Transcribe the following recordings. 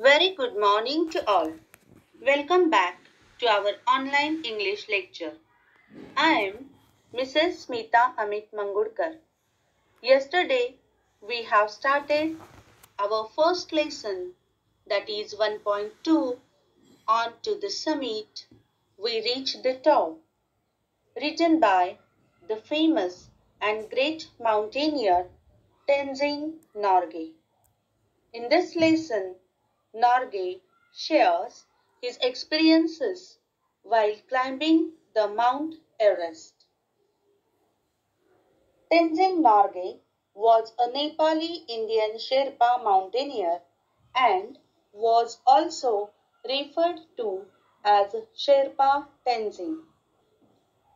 Very good morning to all. Welcome back to our online English lecture. I am Mrs. Smita Amit Mangurkar. Yesterday we have started our first lesson that is 1.2 on to the summit we reach the top written by the famous and great mountaineer Tenzing Norgay. In this lesson, Norgay shares his experiences while climbing the Mount Everest. Tenzin Norgay was a Nepali Indian Sherpa mountaineer and was also referred to as Sherpa Tenzin.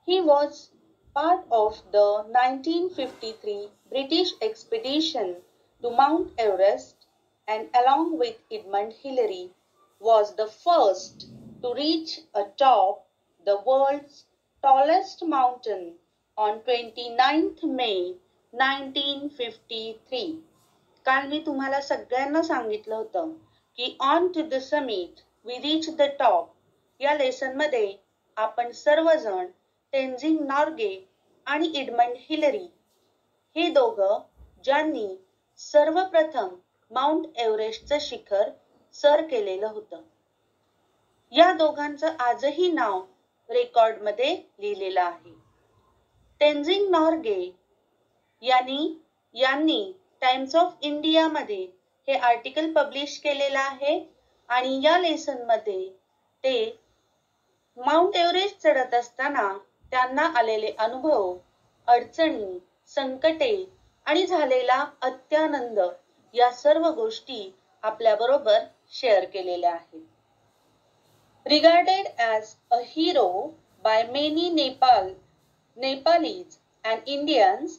He was part of the 1953 British expedition to Mount Everest and along with Edmund Hillary was the first to reach atop the world's tallest mountain on 29th May 1953. काल मी तुम्हाला सगळ्यांना सांगितलं होतं की on to the summit we reach the top या लेसनमध्ये आपण सर्वजण तेंजिंग नॉर्गे आणि इडमंड हिलरी हे दोघं ज्यांनी सर्वप्रथम माउंट एव्हरेस्टचं शिखर सर केलेलं होतं या दोघांचं आजही नाव रेकॉर्डमध्ये लिहिलेलं आहे टेन्झिंग नॉर्गे यांनी यांनी टाइम्स ऑफ इंडियामध्ये हे आर्टिकल पब्लिश केलेलं आहे आणि या लेसनमध्ये ते माउंट एव्हरेस्ट चढत असताना त्यांना आलेले अनुभव अडचणी संकटे आणि झालेला अत्यानंद या सर्व गोष्टी आपल्याबरोबर शेअर केलेल्या आहेत regarded as a hero by many Nepal Nepalis and Indians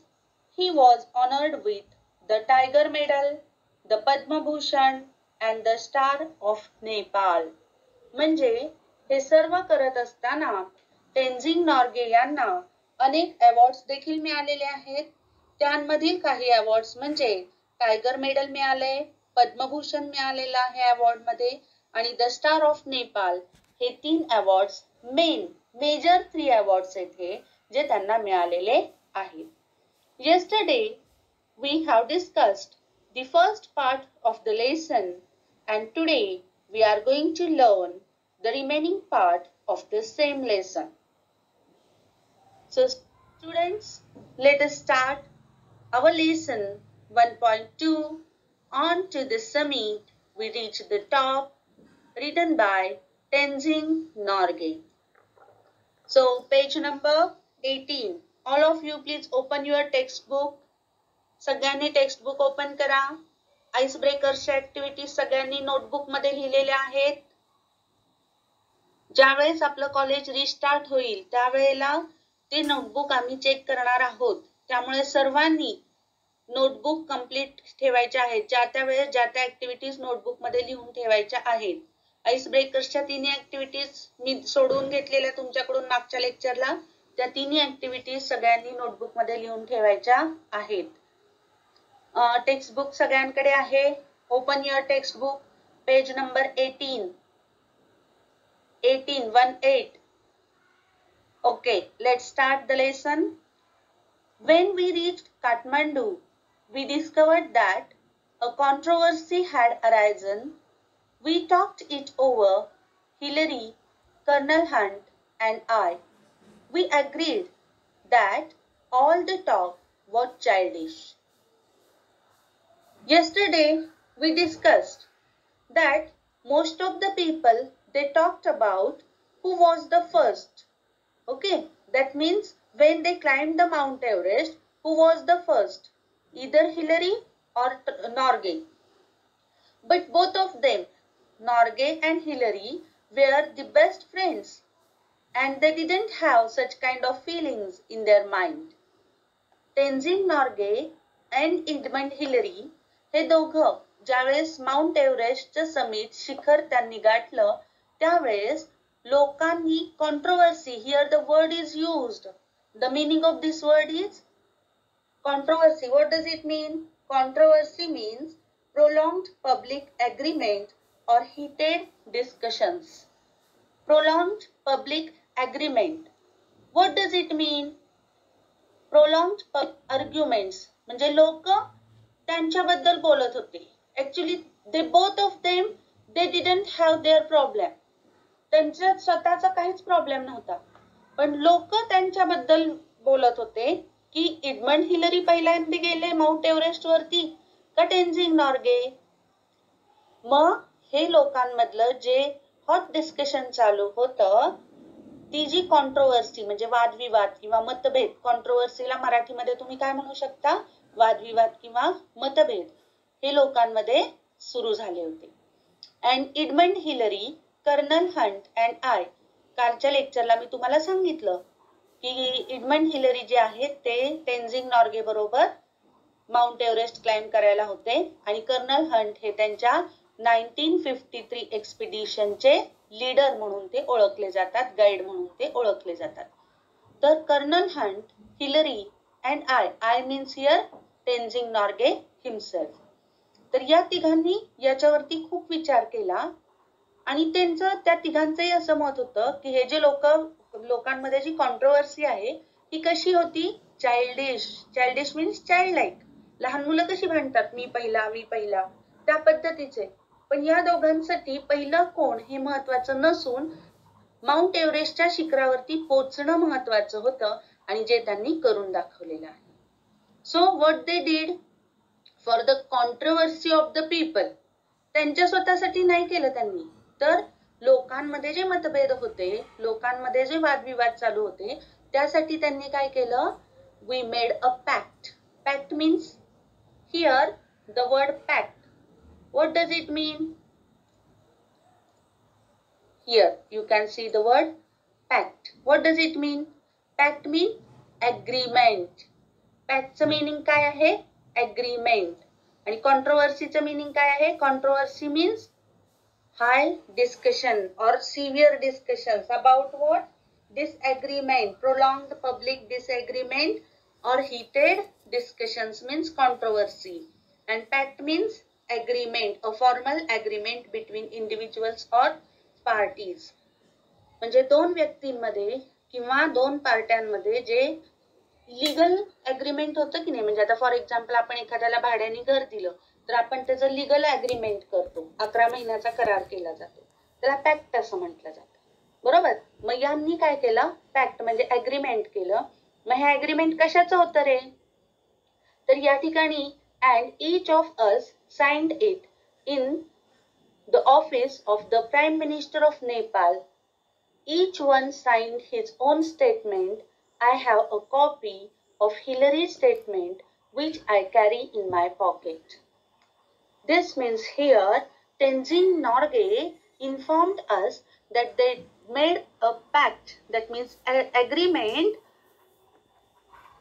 he was honoured with the Tiger Medal the Padma Bhushan and the Star of Nepal म्हणजे हे सर्व करत असताना टेन्झिंग नॉर्गे यांना अनेक अवॉर्ड्स देखील मिळालेले आहेत त्यांमधील काही अवॉर्ड्स म्हणजे टायगर मेडल मिळाले पद्मभूषण मिळालेलं आहे अवॉर्डमध्ये आणि द स्टार ऑफ नेपाल हे तीन awards main major three awards येथे जे त्यांना मिळालेले आहेत yesterday we have discussed the first part of the lesson and today we are going to learn the remaining part of the same lesson so students let us start our lesson 1.2 on to the summit we reach the top written by Tenzing Norge So page number 18. All of you please open your textbook. सगळ्यांनी textbook open करा ice ब्रेकर्सच्या activities सगळ्यांनी मध्ये लिहिलेल्या आहेत ज्यावेळेस आपलं college restart होईल त्यावेळेला ते नोटबुक आम्ही चेक करणार आहोत त्यामुळे सर्वांनी नोटबुक कम्प्लीट ठेवायच्या आहेत ज्या त्या वेळेस ज्या त्या ऍक्टिव्हिटीज नोटबुकमध्ये लिहून ठेवायच्या आहेत आईस ब्रेकर्सच्या तिन्ही ऍक्टिव्हिटीज मी सोडवून घेतलेल्या तुमच्याकडून मागच्या लेक्चरला त्या तिन्ही ऍक्टिव्हिटीज सगळ्यांनी नोटबुक मध्ये लिहून ठेवायच्या आहेत टेक्स्टबुक सगळ्यांकडे आहे open your textbook page number eighteen eighteen one eight okay let start the lesson when we reach Kathmandu we discovered that a controversy had arisen. We talked it over, Hillary, Colonel Hunt, and I. We agreed that all the talk was childish. Yesterday, we discussed that most of the people they talked about who was the first. Okay, that means when they climbed the Mount Everest, who was the first? either Hillary or Norgay. But both of them, Norgay and Hillary, were the best friends and they didn't have such kind of feelings in their mind. Tenzing Norgay and Edmund Hillary, हे दोघं ज्यावेळेस mount एव्हरेस्टचं summit, शिखर त्यांनी गाठलं त्यावेळेस लोकांनी controversy here the word is used the meaning of this word is Controversy, what does it mean? Controversy means prolonged public agreement or heated discussions. Prolonged public agreement. What does it mean? Prolonged arguments. म्हणजे लोक त्यांच्याबद्दल बोलत होते. Actually, they both of them, they didn't have their problem. त्यांच्या स्वतःचा काहीच problem नव्हता. पण लोक त्यांच्याबद्दल बोलत होते की इडमंड हिलरी पहिल्यांदा गेले माउंट एव्हरेस्ट वरती का टेन्झिंग नॉर्गे मग हे लोकांमधलं जे हॉट डिस्कशन चालू होतं ती जी कॉन्ट्रोवर्सी म्हणजे वादविवाद किंवा मतभेद कॉन्ट्रोवर्सीला मराठीमध्ये तुम्ही काय म्हणू शकता वादविवाद किंवा मतभेद हे लोकांमध्ये सुरू झाले होते and Edmund Hillary Colonel Hunt and I कालच्या लेक्चरला मी तुम्हाला सांगितलं की इडमंड हिलरी जे आहेत ते टेन्झिंग नॉर्गे बरोबर माउंट एव्हरेस्ट क्लाइंब करायला होते आणि कर्नल हंट हे त्यांच्या नाईन्टीन फिफ्टी थ्री एक्सपिडिशनचे लीडर म्हणून ते ओळखले जातात गाईड म्हणून ते ओळखले जातात तर Colonel Hunt Hillary and I I means here Tenzing Norgay himself तर या तिघांनी याच्यावरती खूप विचार केला आणि त्यांचं त्या तिघांचंही असं मत होतं की हे जे लोक लोकांमध्ये जी कॉन्ट्रोवर्सी आहे ती कशी होती childish childish means child like लहान मुलं कशी भांडतात मी पहिला मी पहिला त्या पद्धतीचे पण या दोघांसाठी पहिलं कोण हे महत्वाचं नसून माउंट एव्हरेस्टच्या शिखरावरती पोचणं महत्वाचं होतं आणि जे त्यांनी करून दाखवलेलं आहे so what they did for the controversy of the people त्यांच्या स्वतःसाठी नाही केलं त्यांनी तर लोकांमध्ये जे मतभेद होते लोकांमध्ये जे वादविवाद चालू होते त्यासाठी त्यांनी काय केलं we made a pact pact means here the word pact what does it mean here you can see the word pact what does it mean pact mean agreement पॅक्टचं मीनिंग काय आहे अग्रीमेंट आणि कॉन्ट्रोवर्सीचं मिनिंग काय आहे controversy means high discussion or severe discussions about what? Disagreement, prolonged public disagreement or heated discussions means controversy. And pact means agreement, a formal agreement between individuals or parties. म्हणजे दोन व्यक्तींमध्ये किंवा दोन पार्ट्यांमध्ये जे लिगल अग्रीमेंट होतं की नाही म्हणजे आता फॉर एक्झाम्पल आपण एखाद्याला भाड्याने घर दिलं तर आपण त्याचं लिगल अग्रीमेंट करतो अकरा महिन्याचा करार केला जातो त्याला पॅक्ट असं म्हटलं जातं बरोबर मग यांनी काय केलं पॅक्ट म्हणजे अग्रीमेंट केलं मग हे अग्रीमेंट कशाचं होतं रे तर या ठिकाणी and each of us signed it in the office of the prime minister of Nepal each one signed his own statement I have a copy of Hillary statement which I carry in my pocket This means here Tenzin Norgay informed us that they made a pact that means an agreement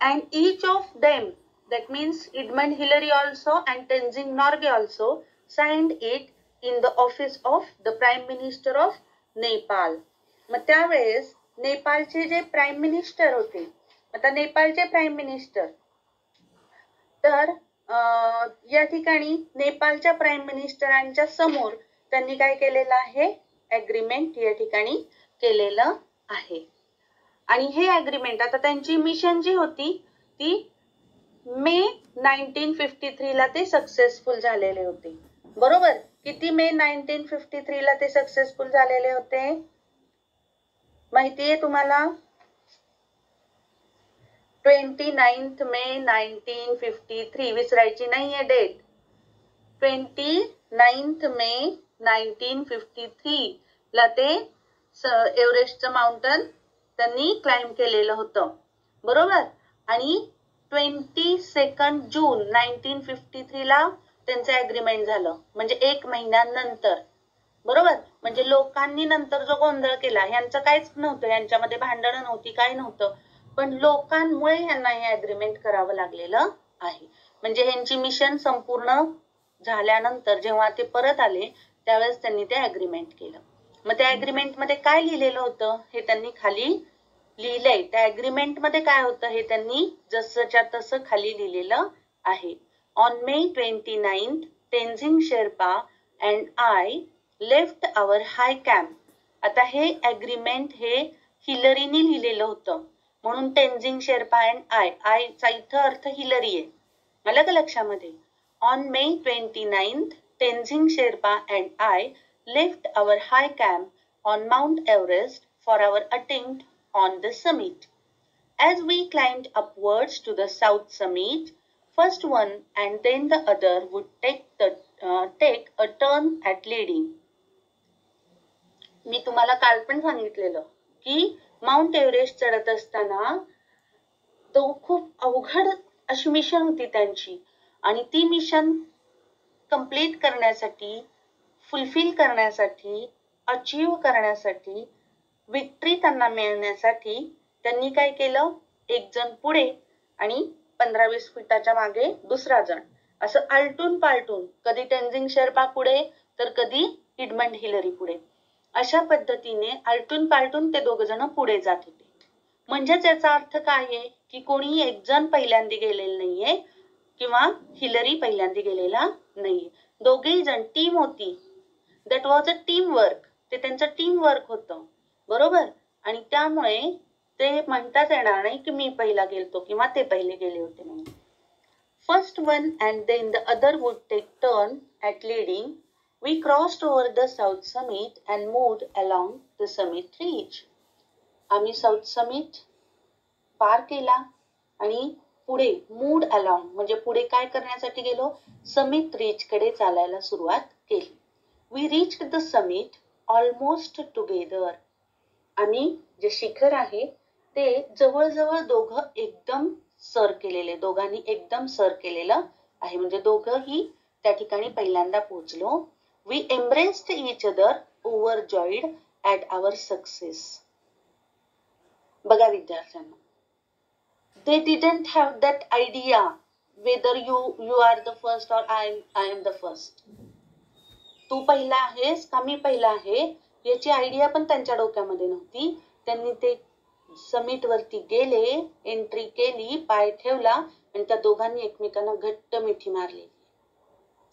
and each of them that means Edmund Hillary also and Tenzin Norgay also signed it in the office of the Prime Minister of Nepal. मग Nepal नेपाळचे जे Minister, minister होते Nepal नेपाळचे Prime Minister, या ठिकाणी नेपाळच्या prime मिनिस्टरांच्या समोर त्यांनी काय केलेलं आहे अग्रीमेंट या ठिकाणी केलेलं आहे आणि हे अग्रीमेंट आता त्यांची मिशन जी होती ती मे नाईन्टीन फिफ्टी थ्रीला ला ते सक्सेसफुल झालेले होते बरोबर किती मे नाईन्टीन फिफ्टी थ्री ला ते सक्सेसफुल झालेले होते माहिती तुम्हाला twenty ninth May nineteen fifty three विसरायची नाही आहे date twenty ninth May nineteen fifty three ला ते एव्हरेस्टचं माउंटन त्यांनी क्लाइंब केलेलं होतं बरोबर आणि twenty second June nineteen fifty थ्रीला ला त्यांचं ऍग्रीमेंट झालं म्हणजे एक महिन्यानंतर बरोबर म्हणजे लोकांनी नंतर जो गोंधळ केला यांचं काहीच नव्हतं यांच्यामध्ये भांडणं नव्हती काय नव्हतं पण लोकांमुळे यांना हे अग्रीमेंट करावं लागलेलं आहे म्हणजे यांची मिशन संपूर्ण झाल्यानंतर जेव्हा ते परत आले त्यावेळेस त्यांनी ते अग्रीमेंट केलं मग त्या मध्ये काय लिहिलेलं होतं हे त्यांनी खाली लिहिलंय त्या मध्ये काय होतं हे त्यांनी जसच्या तसं खाली लिहिलेलं आहे on May twenty nine Tenzing Sherpa and I left our high camp आता हे अग्रीमेंट हे हिलरीने लिहिलेलं होतं म्हणून Tenzing Sherpa and I I चा इथे अर्थ हिलरी आहे अलग लक्षामध्ये on May twenty nine Tenzing Sherpa and I left our high camp on Mount Everest for our attempt on the summit As we climbed upwards to the south summit, first one and then the other would take the uh, take a turn at leading. मी तुम्हाला काल पण सांगितलेलं की mount Everest चढत असताना तो खूप अवघड अशी मिशन होती त्यांची आणि ती मिशन कंप्लीट करण्यासाठी फुलफिल करण्यासाठी अचीव करण्यासाठी विक्ट्री त्यांना मिळण्यासाठी त्यांनी काय केलं एक जण पुढे आणि पंधरा वीस फुटाच्या मागे दुसरा जण असं आलटून पालटून कधी टेन्झिंग शेर्पा पुढे तर कधी इडमंड हिलरी पुढे अशा पद्धतीने आलटून पालटून ते दोघ जण पुढे जात होते म्हणजेच याचा अर्थ काय आहे की कोणी एक जण पहिल्यांदा गेलेलं नाहीये किंवा हिलरी पहिल्यांदा गेलेला नाहीये दोघेही जण टीम होती that was a team work ते त्यांचं टीम वर्क होतं बरोबर आणि त्यामुळे ते म्हणताच येणार नाही की मी पहिला गेलतो किंवा ते पहिले गेले होते म्हणून first one and then the other would take turn at leading we crossed over the south summit and moved along the summit ridge. आम्ही साऊथ समिट पार केला आणि पुढे मूड अलॉंग म्हणजे पुढे काय करण्यासाठी गेलो समिट रीचकडे चालायला सुरुवात केली we reach the summit almost together आणि जे शिखर आहे ते जवळजवळ दोघं एकदम सर केलेले दोघांनी एकदम सर केलेलं आहे म्हणजे दोघंही त्या ठिकाणी पहिल्यांदा पोहोचलो We embraced each other overjoyed at our success. बघा विद्यार्थ्यांना they didn't have that idea whether you you are the first or i am I am the first तू पहिला आहेस का मी पहिला आहे याची आयडिया पण त्यांच्या डोक्यामध्ये नव्हती त्यांनी ते समिट वरती गेले एंट्री केली पाय ठेवला आणि त्या दोघांनी एकमेकांना घट्ट मिठी मारली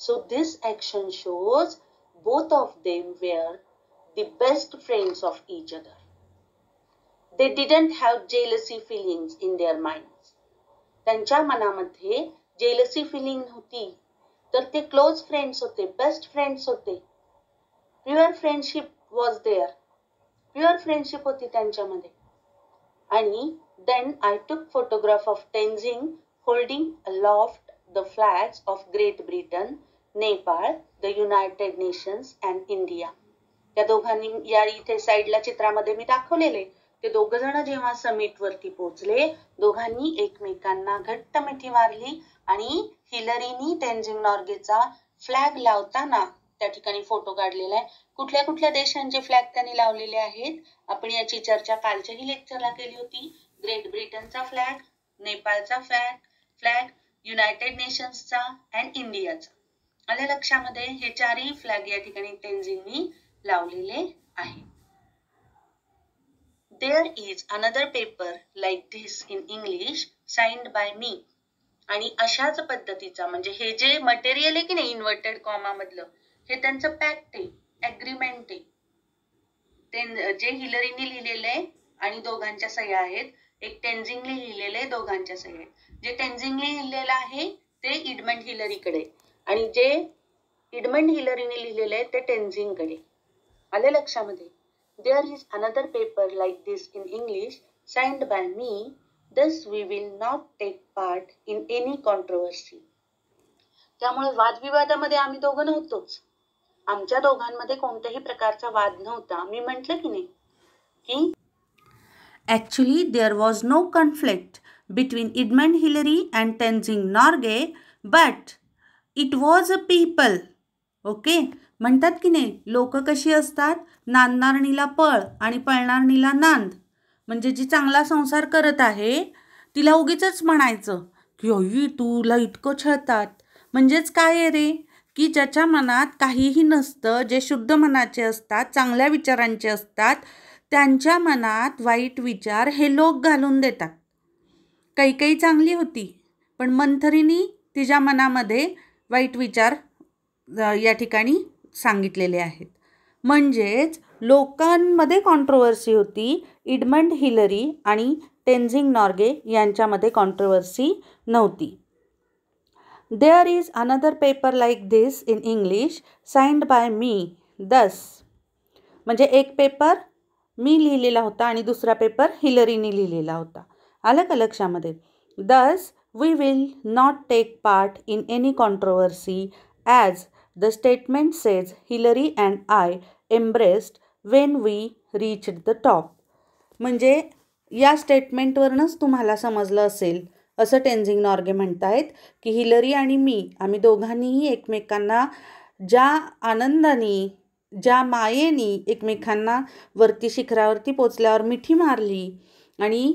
So this action shows both of them were the best friends of each other. They didn't have jealousy feelings in their minds. त्यांच्या मनामध्ये jealousy feeling होती तर ते close friends or the best friends होते pure friendship was there pure friendship होती त्यांच्यामध्ये आणि then I took photograph of Tenzing holding aloft the flags of Great Britain Nepal the United Nations and India या दोघांनी या इथे साईडला चित्रामध्ये मी दाखवलेले ते दोघ जण जेव्हा समिट वरती पोहोचले दोघांनी एकमेकांना घट्ट मिठी मारली आणि हिलरीनी तेंजिंग नॉर्गेचा फ्लॅग लावताना त्या ठिकाणी फोटो काढलेला आहे कुठल्या कुठल्या देशांचे फ्लॅग त्यांनी लावलेले आहेत आपण याची चर्चा कालच्याही लेक्चरला केली होती ग्रेट ब्रिटनचा फ्लॅग नेपाळचा फ्लॅग फ्लॅग युनायटेड नेशन्सचा अँड इंडियाचा मला लक्षामध्ये हे चारही फ्लॅग या ठिकाणी तेन्झिंगनी लावलेले आहे there is another paper like this in English signed by me आणि अशाच पद्धतीचा म्हणजे हे जे मटेरियल आहे की नाही इन्व्हर्टेड कॉमा मधलं हे त्यांचं पॅक्ट आहे अग्रीमेंट आहे ते जे हिलरीने लिहिलेलं आहे आणि दोघांच्या सह्या आहेत एक टेन्झिंगने लिहिलेलं आहे दोघांच्या सह्या आहेत जे टेन्झिंगने लिहिलेलं आहे ते इडमंड हिलरीकडे आणि जे इडमंड हिलरीने लिहिलेले आहे ते टेन्झिंगकडे आले लक्षामध्ये there is another paper like this in English signed by me thus we will not take part in any controversy त्यामुळे वादविवादामध्ये आम्ही दोघं नव्हतोच आमच्या दोघांमध्ये कोणत्याही प्रकारचा वाद नव्हता मी म्हटलं की नाही की actually there was no conflict between Edmund Hillary and Tenzing Norgay but it was a people okay म्हणतात की नाही लोक कशी असतात नांदणारणीला पळ आणि पळणारणीला नांद म्हणजे जी चांगला संसार करत आहे तिला उगीच म्हणायचं की अय्यी तुला इतकं छळतात म्हणजेच काय रे की ज्याच्या मनात काहीही नसतं जे शुद्ध मनाचे असतात चांगल्या विचारांचे असतात त्यांच्या मनात वाईट विचार हे लोक घालून देतात काही काही चांगली होती पण मंथरीनी तिच्या मनामध्ये वाईट विचार या ठिकाणी सांगितलेले आहेत म्हणजेच लोकांमध्ये कॉन्ट्रोवर्सी होती इडमंड हिलरी आणि टेन्झिंग नॉर्गे यांच्यामध्ये कॉन्ट्रोवर्सी नव्हती there is another paper like this in English signed by me thus म्हणजे एक पेपर मी लिहिलेला होता आणि दुसरा पेपर हिलरीने लिहिलेला होता आलं का लक्षामध्ये दस we will not take part in any controversy as the statement says Hillary and I embraced when we reached the top म्हणजे या स्टेटमेंटवरूनच तुम्हाला समजलं असेल असं टेन्झिंग नॉर्गे म्हणतायत की हिलरी आणि मी आम्ही दोघांनीही एकमेकांना ज्या आनंदाने ज्या मायेनी एकमेकांना वरती शिखरावरती पोचल्यावर मिठी मारली आणि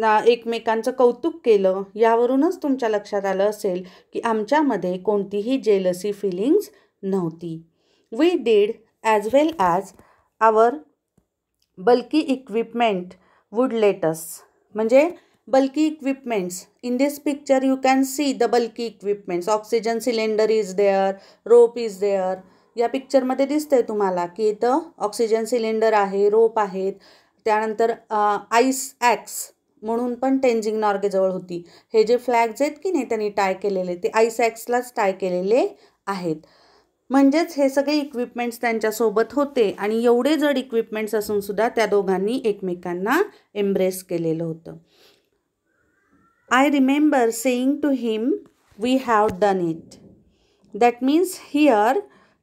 ना एकमेकांचं कौतुक केलं यावरूनच तुमच्या लक्षात आलं असेल की आमच्यामध्ये कोणतीही जेलसी फिलिंग्स नव्हती we did as well as our bulky equipment would let us म्हणजे bulky equipments in this picture you can see the bulky equipments oxygen cylinder is there rope is there या पिक्चरमध्ये दिसतंय तुम्हाला की इथं ऑक्सिजन सिलेंडर आहे रोप आहेत त्यानंतर आईस ॲक्स म्हणून पण टेंजिंग नॉर्गेजवळ होती हे जे फ्लॅग्ज आहेत की नाही त्यांनी टाय केलेले ते आयसॅक्सलाच टाय केलेले आहेत म्हणजेच हे सगळे इक्विपमेंट्स त्यांच्यासोबत होते आणि एवढे जड इक्विपमेंट्स असूनसुद्धा त्या दोघांनी एकमेकांना एम्ब्रेस केलेलं होतं I remember saying to him we have done it that means here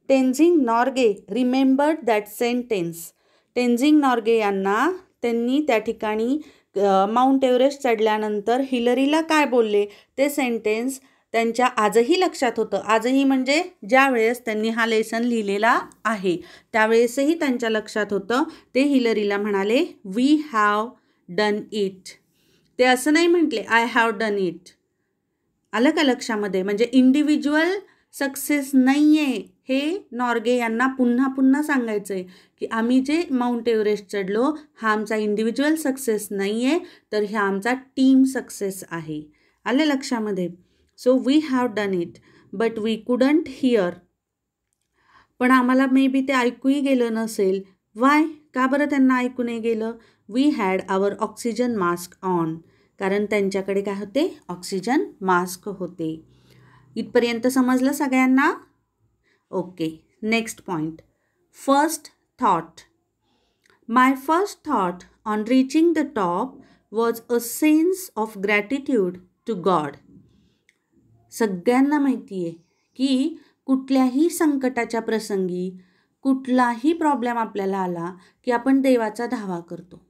Tenzing Norgay remembered that sentence Tenzing Norgay यांना त्यांनी त्या ठिकाणी माउंट एव्हरेस्ट चढल्यानंतर हिलरीला काय बोलले ते सेंटेन्स त्यांच्या आजही लक्षात होतं आजही म्हणजे ज्या वेळेस त्यांनी हा लेसन लिहिलेला आहे त्यावेळेसही त्यांच्या लक्षात होतं ते हिलरीला म्हणाले वी हॅव डन इट ते असं नाही म्हटले आय हॅव डन इट आलं का लक्षामध्ये म्हणजे इंडिव्हिज्युअल सक्सेस नाही आहे हे नॉर्गे यांना पुन्हा पुन्हा सांगायचं आहे की आम्ही जे माउंट एव्हरेस्ट चढलो हा आमचा इंडिव्हिज्युअल सक्सेस नाही आहे तर हा आमचा टीम सक्सेस आहे आले लक्षामध्ये so we have done it but we couldn't hear पण आम्हाला मे बी ते ऐकूही गेलं नसेल वाय का बरं त्यांना ऐकू नाही गेलं we had our oxygen mask on कारण त्यांच्याकडे काय होते ऑक्सिजन मास्क होते इथपर्यंत समजलं सगळ्यांना okay next point first thought my first thought on reaching the top was a sense of gratitude to God सगळ्यांना माहिती आहे की कुठल्याही संकटाच्या प्रसंगी कुठलाही प्रॉब्लेम आपल्याला आला की आपण देवाचा धावा करतो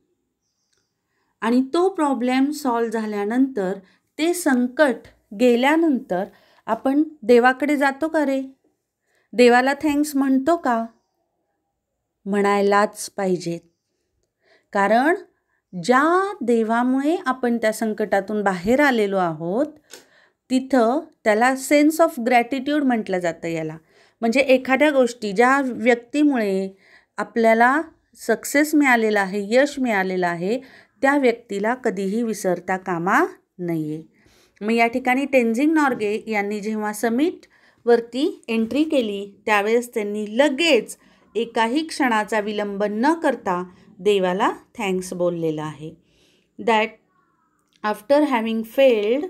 आणि तो प्रॉब्लेम सॉल्व झाल्यानंतर ते संकट गेल्यानंतर आपण देवाकडे जातो का रे देवाला थँक्स म्हणतो का म्हणायलाच पाहिजेत कारण ज्या देवामुळे आपण त्या संकटातून बाहेर आलेलो आहोत तिथं त्याला सेन्स ऑफ ग्रॅटिट्यूड म्हटलं जातं याला म्हणजे एखाद्या गोष्टी ज्या व्यक्तीमुळे आपल्याला सक्सेस मिळालेला आहे यश मिळालेलं आहे त्या व्यक्तीला कधीही विसरता कामा नाही आहे मग या ठिकाणी टेन्झिंग नॉर्गे यांनी जेव्हा समिट वरती एंट्री केली त्यावेळेस त्यांनी लगेच एकाही क्षणाचा विलंब न करता देवाला थँक्स बोललेलं आहे that after having failed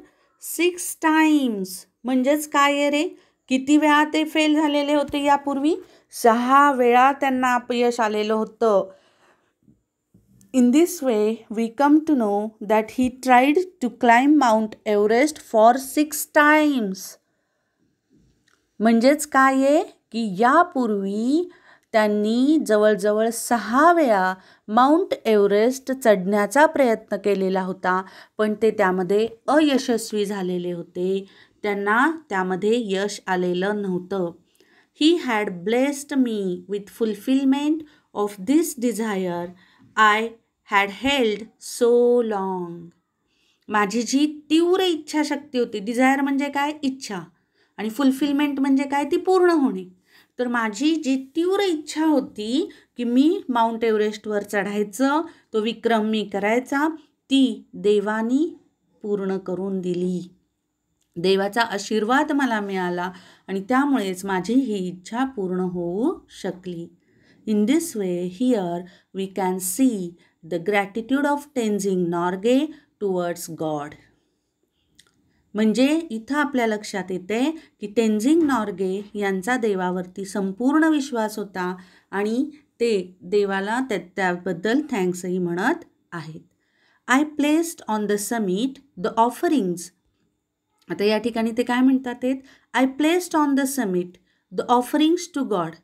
six times म्हणजेच काय आहे रे किती वेळा ते फेल झालेले होते यापूर्वी सहा वेळा त्यांना अपयश आलेलं होतं in this way we come to know that he tried to climb Mount Everest for six times म्हणजेच काय आहे की यापूर्वी त्यांनी जवळजवळ सहा वेळा माउंट एव्हरेस्ट चढण्याचा प्रयत्न केलेला होता पण ते त्यामध्ये अयशस्वी झालेले होते त्यांना त्यामध्ये यश आलेलं नव्हतं he had blessed me with fulfilment of this desire I had held so long माझी जी तीव्र इच्छाशक्ती होती डिझायर म्हणजे काय इच्छा आणि फुलफिलमेंट म्हणजे काय ती पूर्ण होणे तर माझी जी तीव्र इच्छा होती की मी माउंट एव्हरेस्टवर चढायचं तो विक्रम मी करायचा ती देवानी पूर्ण करून दिली देवाचा आशीर्वाद मला मिळाला आणि त्यामुळेच माझी ही इच्छा पूर्ण होऊ शकली in this way here we can see the gratitude of Tenzing Norgay towards God म्हणजे इथं आपल्या लक्षात येते की तेंझिंग नॉर्गे यांचा देवावरती संपूर्ण विश्वास होता आणि ते देवाला त्या त्याबद्दल थँक्सही म्हणत आहेत I placed on the summit the offerings आता या ठिकाणी ते काय म्हणतात आहेत I placed on the summit the offerings to God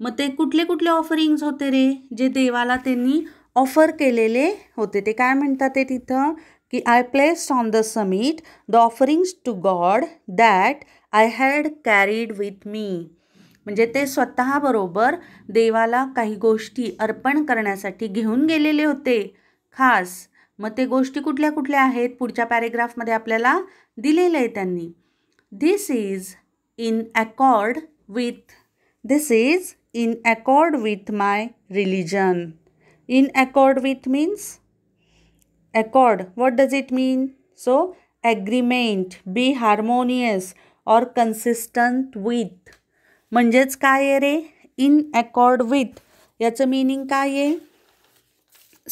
मग ते कुठले कुठले ऑफरिंग्ज होते रे जे देवाला त्यांनी ऑफर केलेले होते ते काय म्हणतात ते तिथं की I placed on the summit the offerings to God that I had carried with me म्हणजे ते स्वतःबरोबर देवाला काही गोष्टी अर्पण करण्यासाठी घेऊन गेलेले होते खास मग ते गोष्टी कुठल्या कुठल्या आहेत पुढच्या पॅरेग्राफमध्ये आपल्याला दिलेलं आहे त्यांनी this is in accord with this is in accord with my religion in accord with means accord what does it mean so agreement be harmonious or consistent with म्हणजेच काय आहे रे इन अकॉर्ड विथ याचं meaning काय आहे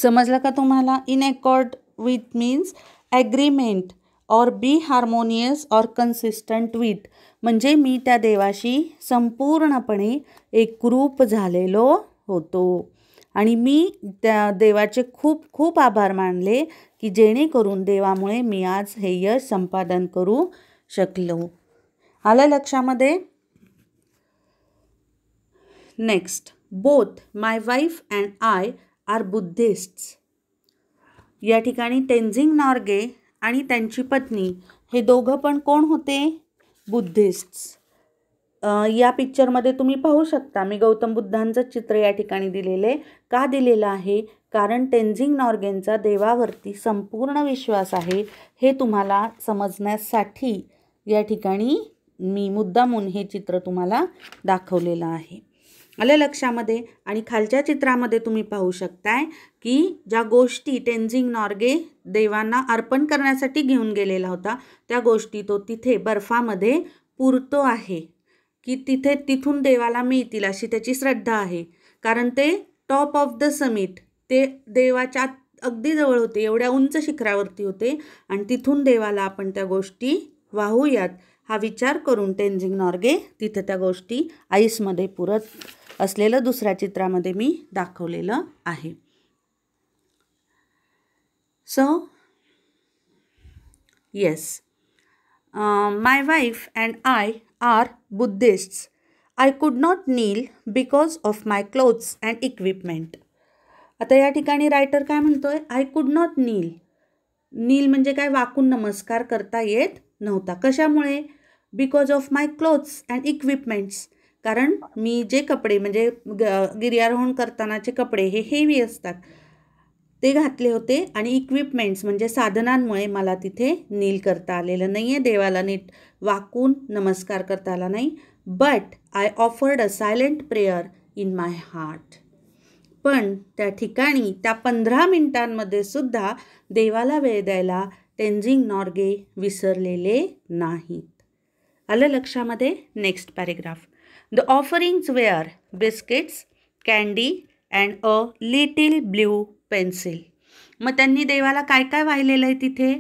समजलं का तुम्हाला in accord with means agreement or be harmonious or consistent with म्हणजे मी त्या देवाशी संपूर्णपणे एकरूप झालेलो होतो आणि मी त्या देवाचे खूप खूप आभार मानले की जेणेकरून देवामुळे मी आज हे यश संपादन करू शकलो आलं लक्षामध्ये next both my wife and I are Buddhist या ठिकाणी तेंझिंग नॉर्गे आणि त्यांची पत्नी हे दोघं पण कोण होते बुद्धिस्ट्स या पिक्चरमध्ये तुम्ही पाहू शकता मी गौतम बुद्धांचं चित्र या ठिकाणी दिलेले का दिलेलं आहे कारण टेन्झिंग नॉर्गेनचा देवावरती संपूर्ण विश्वास आहे हे तुम्हाला समजण्यासाठी या ठिकाणी मी मुद्दामून हे चित्र तुम्हाला दाखवलेलं आहे आलं लक्षामध्ये आणि खालच्या चित्रामध्ये तुम्ही पाहू शकताय की ज्या गोष्टी टेन्झिंग नॉर्गे देवांना अर्पण करण्यासाठी घेऊन गेलेला होता त्या गोष्टी तो तिथे बर्फामध्ये पुरतो आहे की तिथे तिथून देवाला मिळतील अशी त्याची श्रद्धा आहे कारण ते टॉप ऑफ द समिट ते देवाच्या अगदी जवळ होते एवढ्या उंच शिखरावरती होते आणि तिथून देवाला आपण त्या गोष्टी वाहूयात हा विचार करून टेन्झिंग नॉर्गे तिथं त्या गोष्टी आईसमध्ये पुरत असलेलं दुसऱ्या चित्रामध्ये मी दाखवलेलं आहे so yes my wife and I are Buddhists I could not kneel because of my clothes and equipment आता या ठिकाणी रायटर काय म्हणतो आहे आय कुड नॉट नील नील म्हणजे काय वाकून नमस्कार करता येत नव्हता कशामुळे because of my clothes and equipments कारण मी जे कपडे म्हणजे ग गिर्यारोहण करतानाचे कपडे हे हेवी असतात ते घातले होते आणि इक्विपमेंट्स म्हणजे साधनांमुळे मला तिथे नील करता आलेलं नाही आहे देवाला नीट वाकून नमस्कार करता आला नाही but I offered a silent prayer in my heart पण त्या ठिकाणी त्या पंधरा मिनिटांमध्ये सुद्धा देवाला वेळ द्यायला टेन्झिंग नॉर्गे विसरलेले नाहीत आलं लक्षामध्ये next paragraph the offerings were biscuits candy and a little blue pencil मग त्यांनी देवाला काय काय वाहिलेलं आहे तिथे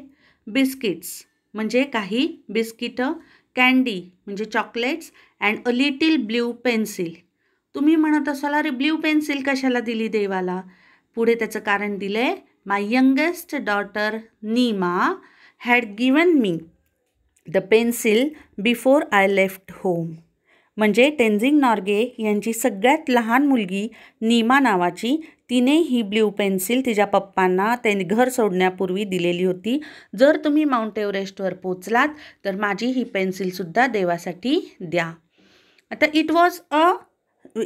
बिस्किट्स म्हणजे काही बिस्किटं कॅन्डी म्हणजे chocolates and a little blue pencil तुम्ही म्हणत असाल अरे ब्ल्यू पेन्सिल कशाला दिली देवाला पुढे त्याचं कारण दिलं आहे my youngest daughter Nima had given me the pencil before I left home म्हणजे टेन्झिंग नॉर्गे यांची सगळ्यात लहान मुलगी नीमा नावाची तिने ही ब्ल्यू पेन्सिल तिच्या पप्पांना ते घर सोडण्यापूर्वी दिलेली होती जर तुम्ही माउंट एव्हरेस्टवर पोचलात तर माझी ही पेन्सिलसुद्धा देवासाठी द्या आता it was a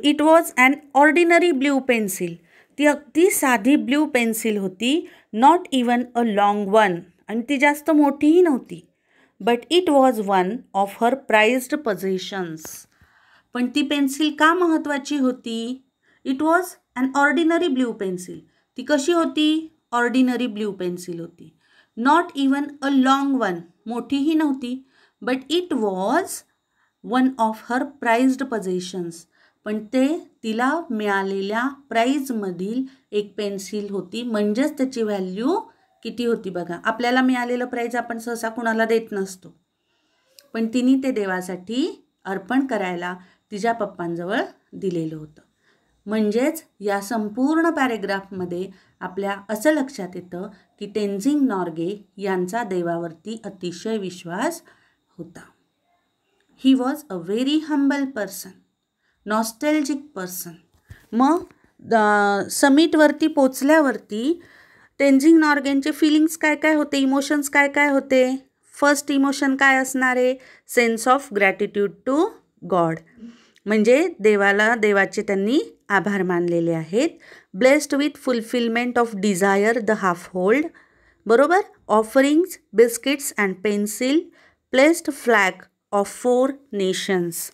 it was an ordinary blue pencil ती अगदी साधी ब्ल्यू पेन्सिल होती not even a long one आणि ती जास्त मोठीही नव्हती but it was one of her prized positions पण ती पेन्सिल का महत्त्वाची होती it was an ordinary blue pencil ती कशी होती ऑर्डिनरी ब्ल्यू पेन्सिल होती not even a long one मोठीही नव्हती but it was one of her प्राईज्ड पजेशन्स पण ते तिला मिळालेल्या प्राईजमधील एक पेन्सिल होती म्हणजेच त्याची व्हॅल्यू किती होती बघा आपल्याला मिळालेलं प्राईज आपण सहसा कुणाला देत नसतो पण तिने ते देवासाठी अर्पण करायला तिच्या पप्पांजवळ दिलेलं होतं म्हणजेच या संपूर्ण पॅरेग्राफमध्ये आपल्या असं लक्षात येतं की टेन्झिंग नॉर्गे यांचा देवावरती अतिशय विश्वास होता he was a very humble person nostalgic person मग द समिटवरती पोचल्यावरती टेन्झिंग नॉर्गेंचे फिलिंग्स काय काय होते इमोशन्स काय काय होते फर्स्ट इमोशन काय असणार आहे sense of gratitude to God म्हणजे देवाला देवाचे त्यांनी आभार मानलेले आहेत blessed with fulfilment of desire the half hold बरोबर offerings biscuits and pencil placed flag of four nations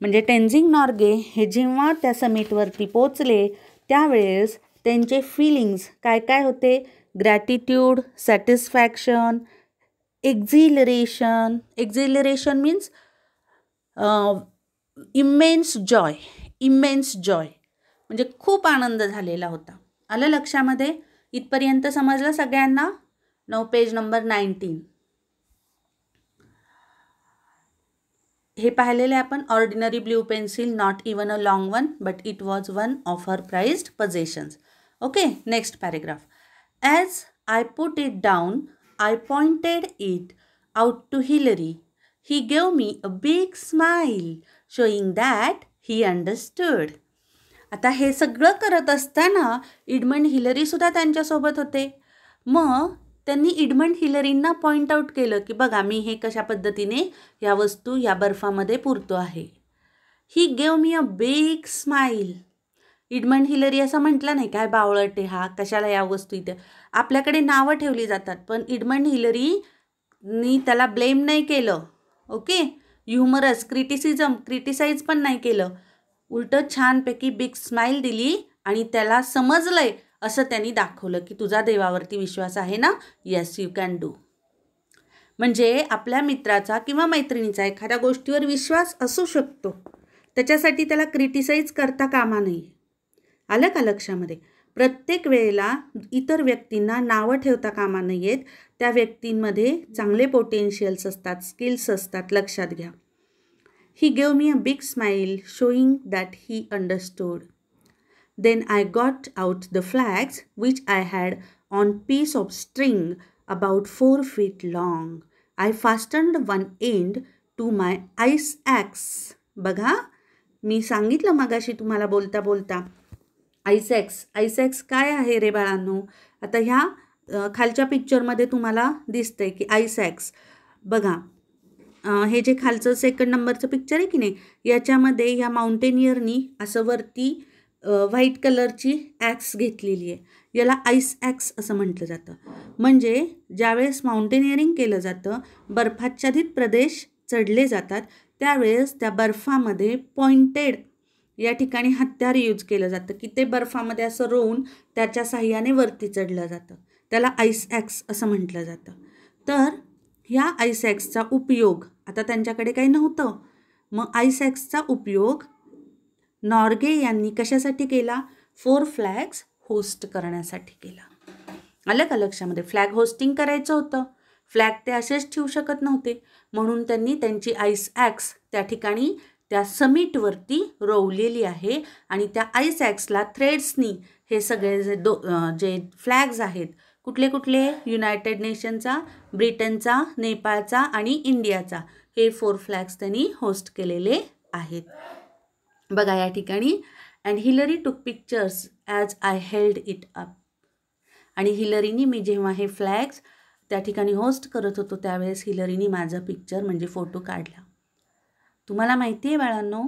म्हणजे टेन्झिंग नॉर्गे हे जेव्हा त्या समिटवरती पोचले त्यावेळेस त्यांचे फिलिंग्स काय काय होते gratitude satisfaction exhilaration exhilaration means immense joy immense joy म्हणजे खूप आनंद झालेला होता आलं लक्षामध्ये इथपर्यंत समजलं सगळ्यांना नऊ पेज नंबर नाईन्टीन हे पाहिलेले आपण ordinary blue pencil not even a long one but it was one of her prized possessions okay next paragraph as I put it down I pointed it out to Hillary he gave me a big smile showing that he understood आता हे सगळं करत असताना इडमंड हिलरीसुद्धा त्यांच्यासोबत होते मग त्यांनी इडमंड हिलरींना point out केलं की बघा मी हे कशा पद्धतीने या वस्तू या बर्फामध्ये पुरतो आहे he gave me a big smile Edmund Hillary असं म्हटलं नाही काय बावळट आहे हा कशाला या वस्तू इथे आपल्याकडे नावं ठेवली जातात पण इडमंड हिलरीनी त्याला ब्लेम नाही केलं ओके ह्युमरस क्रिटिसिजम क्रिटिसाईज पण नाही केलं उलटं छानपैकी बिग स्माईल दिली आणि त्याला समजलंय असं त्यांनी दाखवलं की तुझा देवावरती विश्वास आहे ना येस यू कॅन डू म्हणजे आपल्या मित्राचा किंवा मैत्रिणीचा एखाद्या गोष्टीवर विश्वास असू शकतो त्याच्यासाठी त्याला क्रिटिसाईज करता कामा नाही आलं का लक्षामध्ये प्रत्येक वेळेला इतर व्यक्तींना नावं ठेवता कामा नाही त्या व्यक्तींमध्ये चांगले पोटेन्शियल्स असतात स्किल्स असतात लक्षात घ्या he gave me a big smile showing that he understood then I got out the flags which I had on piece of string about four feet long I fastened one end to my ice axe बघा मी सांगितलं मगाशी तुम्हाला बोलता बोलता ice ॲक्स काय आहे रे बाळांनो आता ह्या खालच्या पिक्चरमध्ये तुम्हाला दिसतंय की आईसॅक्स बघा हे जे खालचं सेकंड नंबरचं पिक्चर आहे की नाही याच्यामध्ये या माउंटेनियरनी असं वरती व्हाईट कलरची ॲक्स घेतलेली आहे याला आईस ॲक्स असं म्हटलं जातं म्हणजे ज्यावेळेस माउंटेनियरिंग केलं जातं बर्फाच्छादित प्रदेश चढले जातात त्यावेळेस त्या बर्फामध्ये पॉइंटेड या ठिकाणी हत्यार यूज केलं जातं की ते बर्फामध्ये असं रोवून त्याच्या साह्याने वरती चढलं जातं त्याला आईस ॲक्स असं म्हटलं जातं तर ह्या आईस ॲक्सचा उपयोग आता त्यांच्याकडे काही नव्हतं मग आईस ॲक्सचा उपयोग नॉर्गे यांनी कशासाठी केला फोर फ्लॅग्स होस्ट करण्यासाठी केला आलं का लक्षामध्ये फ्लॅग होस्टिंग करायचं होतं फ्लॅग ते असेच ठेवू शकत नव्हते म्हणून त्यांनी त्यांची आईस ॲक्स त्या ठिकाणी त्या समिटवरती रोवलेली आहे आणि त्या आईस ॲक्सला थ्रेड्सनी हे सगळे जे दो जे फ्लॅग्स आहेत कुठले कुठले युनायटेड नेशनचा ब्रिटनचा नेपाळचा आणि इंडियाचा हे फोर फ्लॅग्स त्यांनी होस्ट केलेले आहेत बघा या ठिकाणी and Hillary took pictures as I held it up आणि हिलरीनी मी जेव्हा हे फ्लॅग्स त्या ठिकाणी होस्ट करत होतो त्यावेळेस हिलरीनी माझा पिक्चर म्हणजे फोटो काढला तुम्हाला माहिती आहे बाळांनो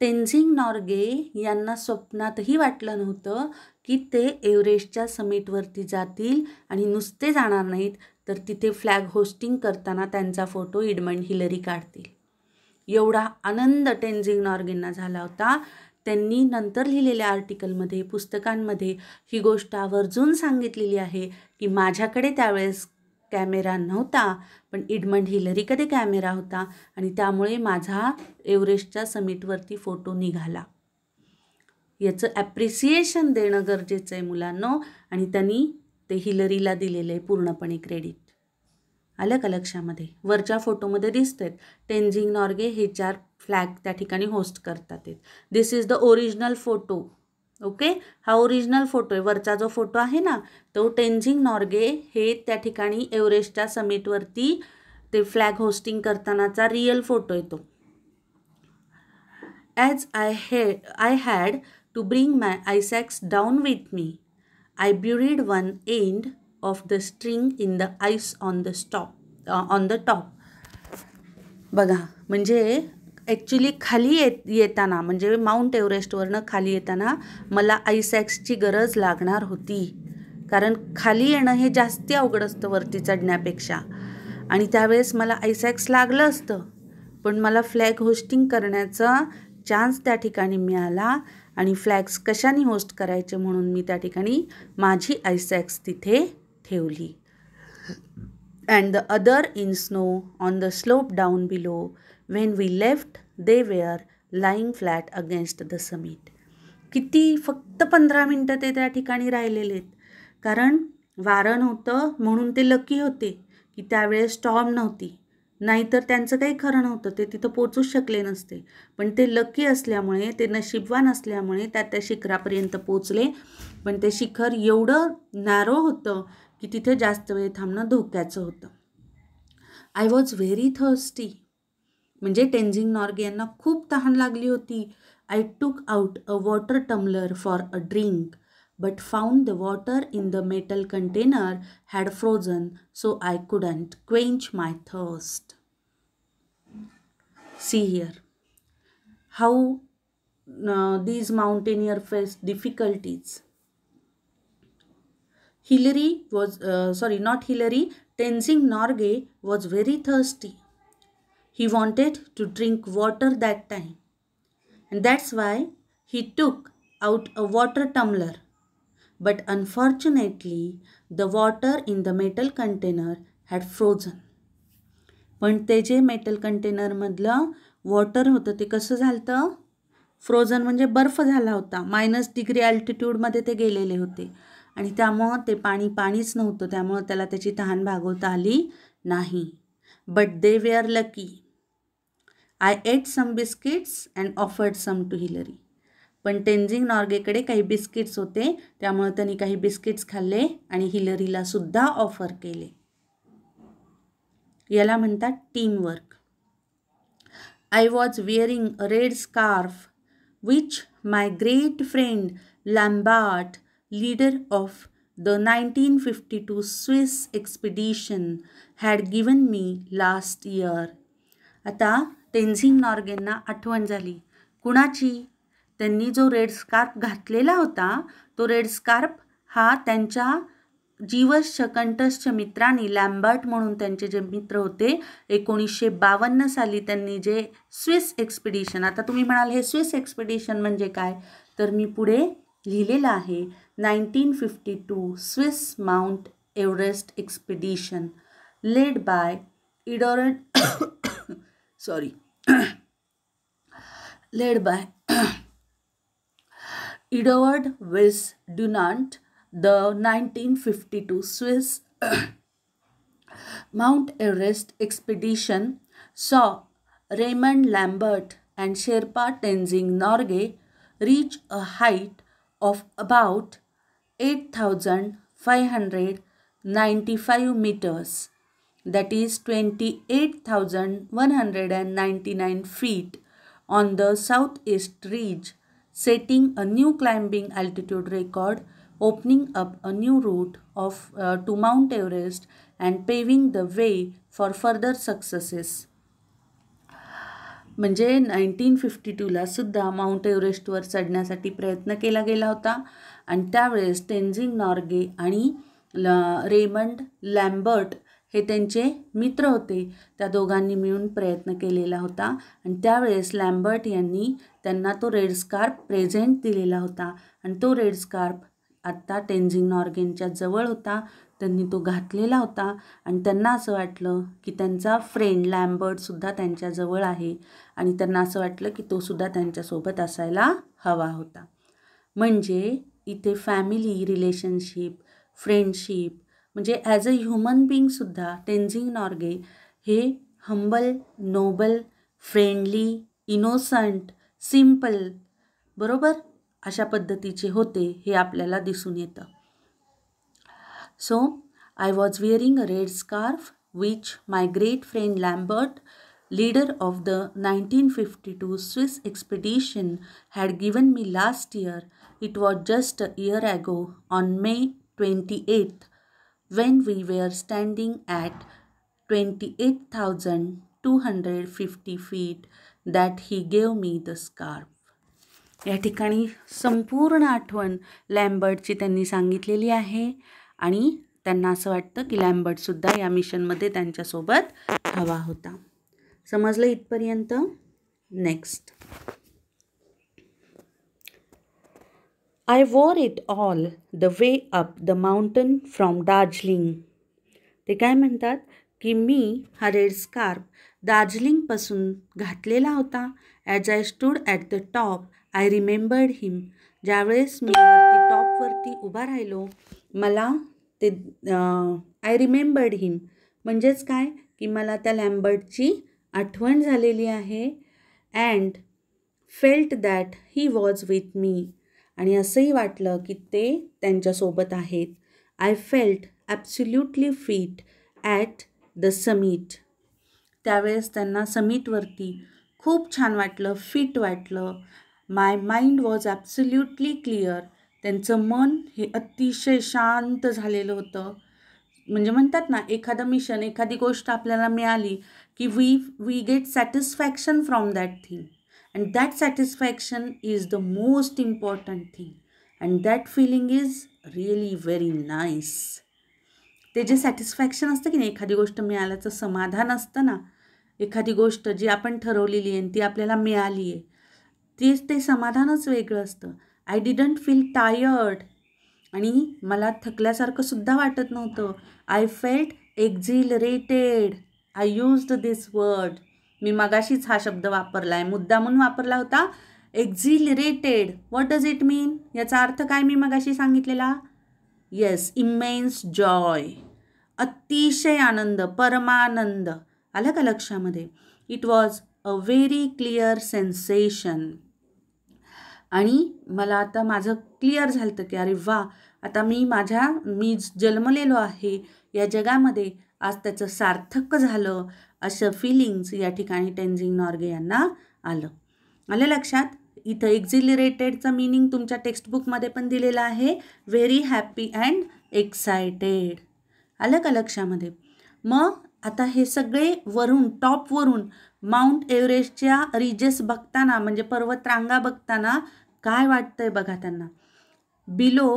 तेन्झिंग नॉर्गे यांना स्वप्नातही वाटलं नव्हतं की ते एव्हरेस्टच्या समिटवरती जातील आणि नुसते जाणार नाहीत तर तिथे फ्लॅग होस्टिंग करताना त्यांचा फोटो इडमंड हिलरी काढतील एवढा आनंद टेन्झिंग नॉर्गेंना झाला होता त्यांनी नंतर लिहिलेल्या आर्टिकलमध्ये पुस्तकांमध्ये ही गोष्ट आवर्जून सांगितलेली आहे की माझ्याकडे त्यावेळेस कॅमेरा नव्हता पण इडमंड हिलरीकडे कॅमेरा होता आणि त्यामुळे माझा एव्हरेस्टच्या समिटवरती फोटो निघाला याचं ॲप्रिसिएशन देणं गरजेचं आहे मुलांनो आणि त्यांनी ते हिलरीला दिलेलं आहे पूर्णपणे क्रेडिट आलं का लक्षामध्ये वरच्या फोटोमध्ये दिसत आहेत टेन्झिंग नॉर्गे हे चार फ्लॅग त्या ठिकाणी होस्ट करतात this is the original photo okay हा ओरिजिनल फोटो आहे वरचा जो फोटो आहे ना तो टेन्झिंग नॉर्गे हे त्या ठिकाणी एव्हरेस्टच्या समिटवरती ते फ्लॅग होस्टिंग करतानाचा रिअल फोटो येतो ॲज आय हे I had to bring my ice axe down with me I buried one end of the string in the ice on the stop on the top बघा म्हणजे actually खाली येत येताना म्हणजे mount एव्हरेस्टवरनं खाली येताना मला आयसॅक्सची गरज लागणार होती कारण खाली येणं हे जास्त अवघड असतं वरती चढण्यापेक्षा आणि त्यावेळेस मला आयसॅक्स लागलं असतं पण मला फ्लॅग होस्टिंग करण्याचा चान्स त्या ठिकाणी मिळाला आणि फ्लॅक्स कशाने होस्ट करायचे म्हणून मी त्या ठिकाणी माझी आयसॅक्स तिथे ठेवली and the other in snow on the slope down below when we left they were lying flat against the summit किती फक्त पंधरा मिनटं ते त्या ठिकाणी राहिलेले आहेत कारण वारण होतं म्हणून ते लकी होते की त्यावेळेस स्टॉम नव्हती नाहीतर त्यांचं काही खरं नव्हतं ते तिथं पोचूच शकले नसते पण ते लकी असल्यामुळे ते नशीबवान असल्यामुळे त्या त्या शिखरापर्यंत पोचले पण ते शिखर एवढं नॅरो होतं की तिथे जास्त वेळ थांबणं धोक्याचं होतं आय वॉज व्हेरी थर्स्टी म्हणजे टेन्झिंग नॉर्ग यांना खूप तहान लागली होती I took out a water tumbler for a drink but found the water in the metal container had frozen, so I couldn't quench my thirst. See here how uh, these mountaineer faced difficulties. Hilary was, uh, sorry, not Hilary, Tenzing Norgay was very thirsty. He wanted to drink water that time. And that's why he took out a water tumbler but unfortunately the water in the metal container had frozen. पण ते जे metal कंटेनरमधलं water होतं ते कसं झालं frozen म्हणजे बर्फ झाला होता मायनस डिग्री अल्टिट्यूडमध्ये ते गेलेले होते आणि त्यामुळं ते पाणी पाणीच नव्हतं त्यामुळं त्याला त्याची तहान भागवता आली नाही but they way are lucky I ate some biscuits and offered some to Hillary पण टेन्झिंग नॉर्गेकडे काही बिस्किट्स होते त्यामुळं त्यांनी काही बिस्किट्स खाल्ले आणि हिलरीला सुद्धा ऑफर केले याला म्हणतात teamwork I was wearing red scarf which my great friend Lambert leader of the nineteen fifty two Swiss expedition had given me last year आता टेन्झिंग नॉर्गेंना आठवण झाली कुणाची त्यांनी जो रेड स्कार्फ घातलेला होता तो रेड स्कार्फ हा त्यांच्या जीवश कंटसच्या मित्रांनी लॅम्बर्ट म्हणून त्यांचे जे मित्र होते एकोणीसशे बावन्न साली त्यांनी जे स्विस एक्सपिडिशन आता तुम्ही म्हणाल हे स्विस एक्सपिडिशन म्हणजे काय तर मी पुढे लिहिलेलं आहे nineteen fifty two Swiss Mount Everest expedition led by Eduard sorry led by Eduard Wills Dunant, the 1952 Swiss Mount Everest expedition saw Raymond Lambert and Sherpa Tenzing Norgay reach a height of about 8,595 meters, that is 28,199 feet, on the southeast ridge setting a new climbing altitude record opening up a new route of to Mount Everest and paving the way for further further म्हणजे nineteen fifty टूला सुद्धा Mount एव्हरेस्टवर चढण्यासाठी प्रयत्न केला गेला होता आणि त्यावेळेस टेन्झिंग नॉर्गे आणि ल रेमंड लॅम्बर्ट हे त्यांचे मित्र होते त्या दोघांनी मिळून प्रयत्न केलेला होता आणि त्यावेळेस लॅम्बर्ट यांनी त्यांना तो रेड स्कार्प प्रेझेंट दिलेला होता आणि तो रेड स्कार्प आत्ता टेन्झिंग नॉर्गेनच्या जवळ होता त्यांनी तो घातलेला होता आणि त्यांना असं वाटलं की त्यांचा फ्रेंड लॅम्बर्टसुद्धा त्यांच्याजवळ आहे आणि त्यांना असं वाटलं की तोसुद्धा त्यांच्यासोबत असायला हवा होता म्हणजे इथे फॅमिली रिलेशनशिप फ्रेंडशिप म्हणजे ॲज अ ह्युमन बिईंगसुद्धा टेन्झिंग नॉर्गे हे humble noble friendly innocent simple बरोबर अशा पद्धतीचे होते हे आपल्याला दिसून येतं so I was wearing a red scarf which my great friend Lambert nineteen fifty two Swiss expedition had given me last year it was just a year ago on May twenty eighth when we were standing at 28,250 feet that he gave me the scarf. या ठिकाणी संपूर्ण आठवण लॅम्बर्टची त्यांनी सांगितलेली आहे आणि त्यांना असं वाटतं की लॅम्बर्टसुद्धा या मिशनमध्ये त्यांच्यासोबत हवा होता समजलं इथपर्यंत next I wore it all the way up the mountain from Darjeeling. ते काय म्हणतात की मी हा रेड स्कार्फ दार्जिलिंगपासून घातलेला होता as I stood at the top I remembered him ज्यावेळेस मी वरती टॉपवरती उभा राहिलो मला ते आय रिमेंबर्ड हिम म्हणजेच काय की मला त्या लॅम्बर्टची आठवण झालेली आहे and felt that he was with me आणि असंही वाटलं की ते त्यांच्यासोबत आहेत I felt absolutely fit at the summit त्यावेळेस त्यांना समिटवरती खूप छान वाटलं फिट वाटलं my mind was absolutely clear त्यांचं मन हे अतिशय शांत झालेलं होतं म्हणजे म्हणतात ना एखादं मिशन एखादी गोष्ट आपल्याला मिळाली की we we get satisfaction from that thing and that satisfaction is the most important thing and that feeling is really very nice ते जे सॅटिस्फॅक्शन असतं की नाही एखादी गोष्ट मिळाल्याचं समाधान असतं ना एखादी गोष्ट जी आपण ठरवलेली आहे ती आपल्याला मिळाली आहे तेच ते समाधानच वेगळं असतं आय डिडंट फील टायर्ड आणि मला थकल्यासारखं सुद्धा वाटत नव्हतं I felt exhilarated I used this word मी मगाशीच हा शब्द वापरला आहे मुद्दा म्हणून वापरला होता exhilarated what does it mean याचा अर्थ काय मी मगाशी सांगितलेला येस इमेन्स जॉय अतिशय आनंद परमानंद आलं का लक्षामध्ये it was a very clear sensation आणि मला आता माझं क्लिअर झालं तर की अरे वा आता मी माझ्या मी जन्मलेलो आहे या जगामध्ये आज त्याचं सार्थक झालं असं फिलिंग्स या ठिकाणी टेन्झिंग नॉर्गे यांना आलं आलं लक्षात इथं एक्झिलिरेटेडचं मिनिंग तुमच्या टेक्स्टबुकमध्ये पण दिलेलं आहे व्हेरी हॅपी अँड एक्सायटेड आलं का लक्षामध्ये मग आता हे सगळे वरून टॉपवरून माउंट एव्हरेस्टच्या रिजेस बघताना म्हणजे पर्वतरांगा बघताना काय वाटतंय बघा त्यांना below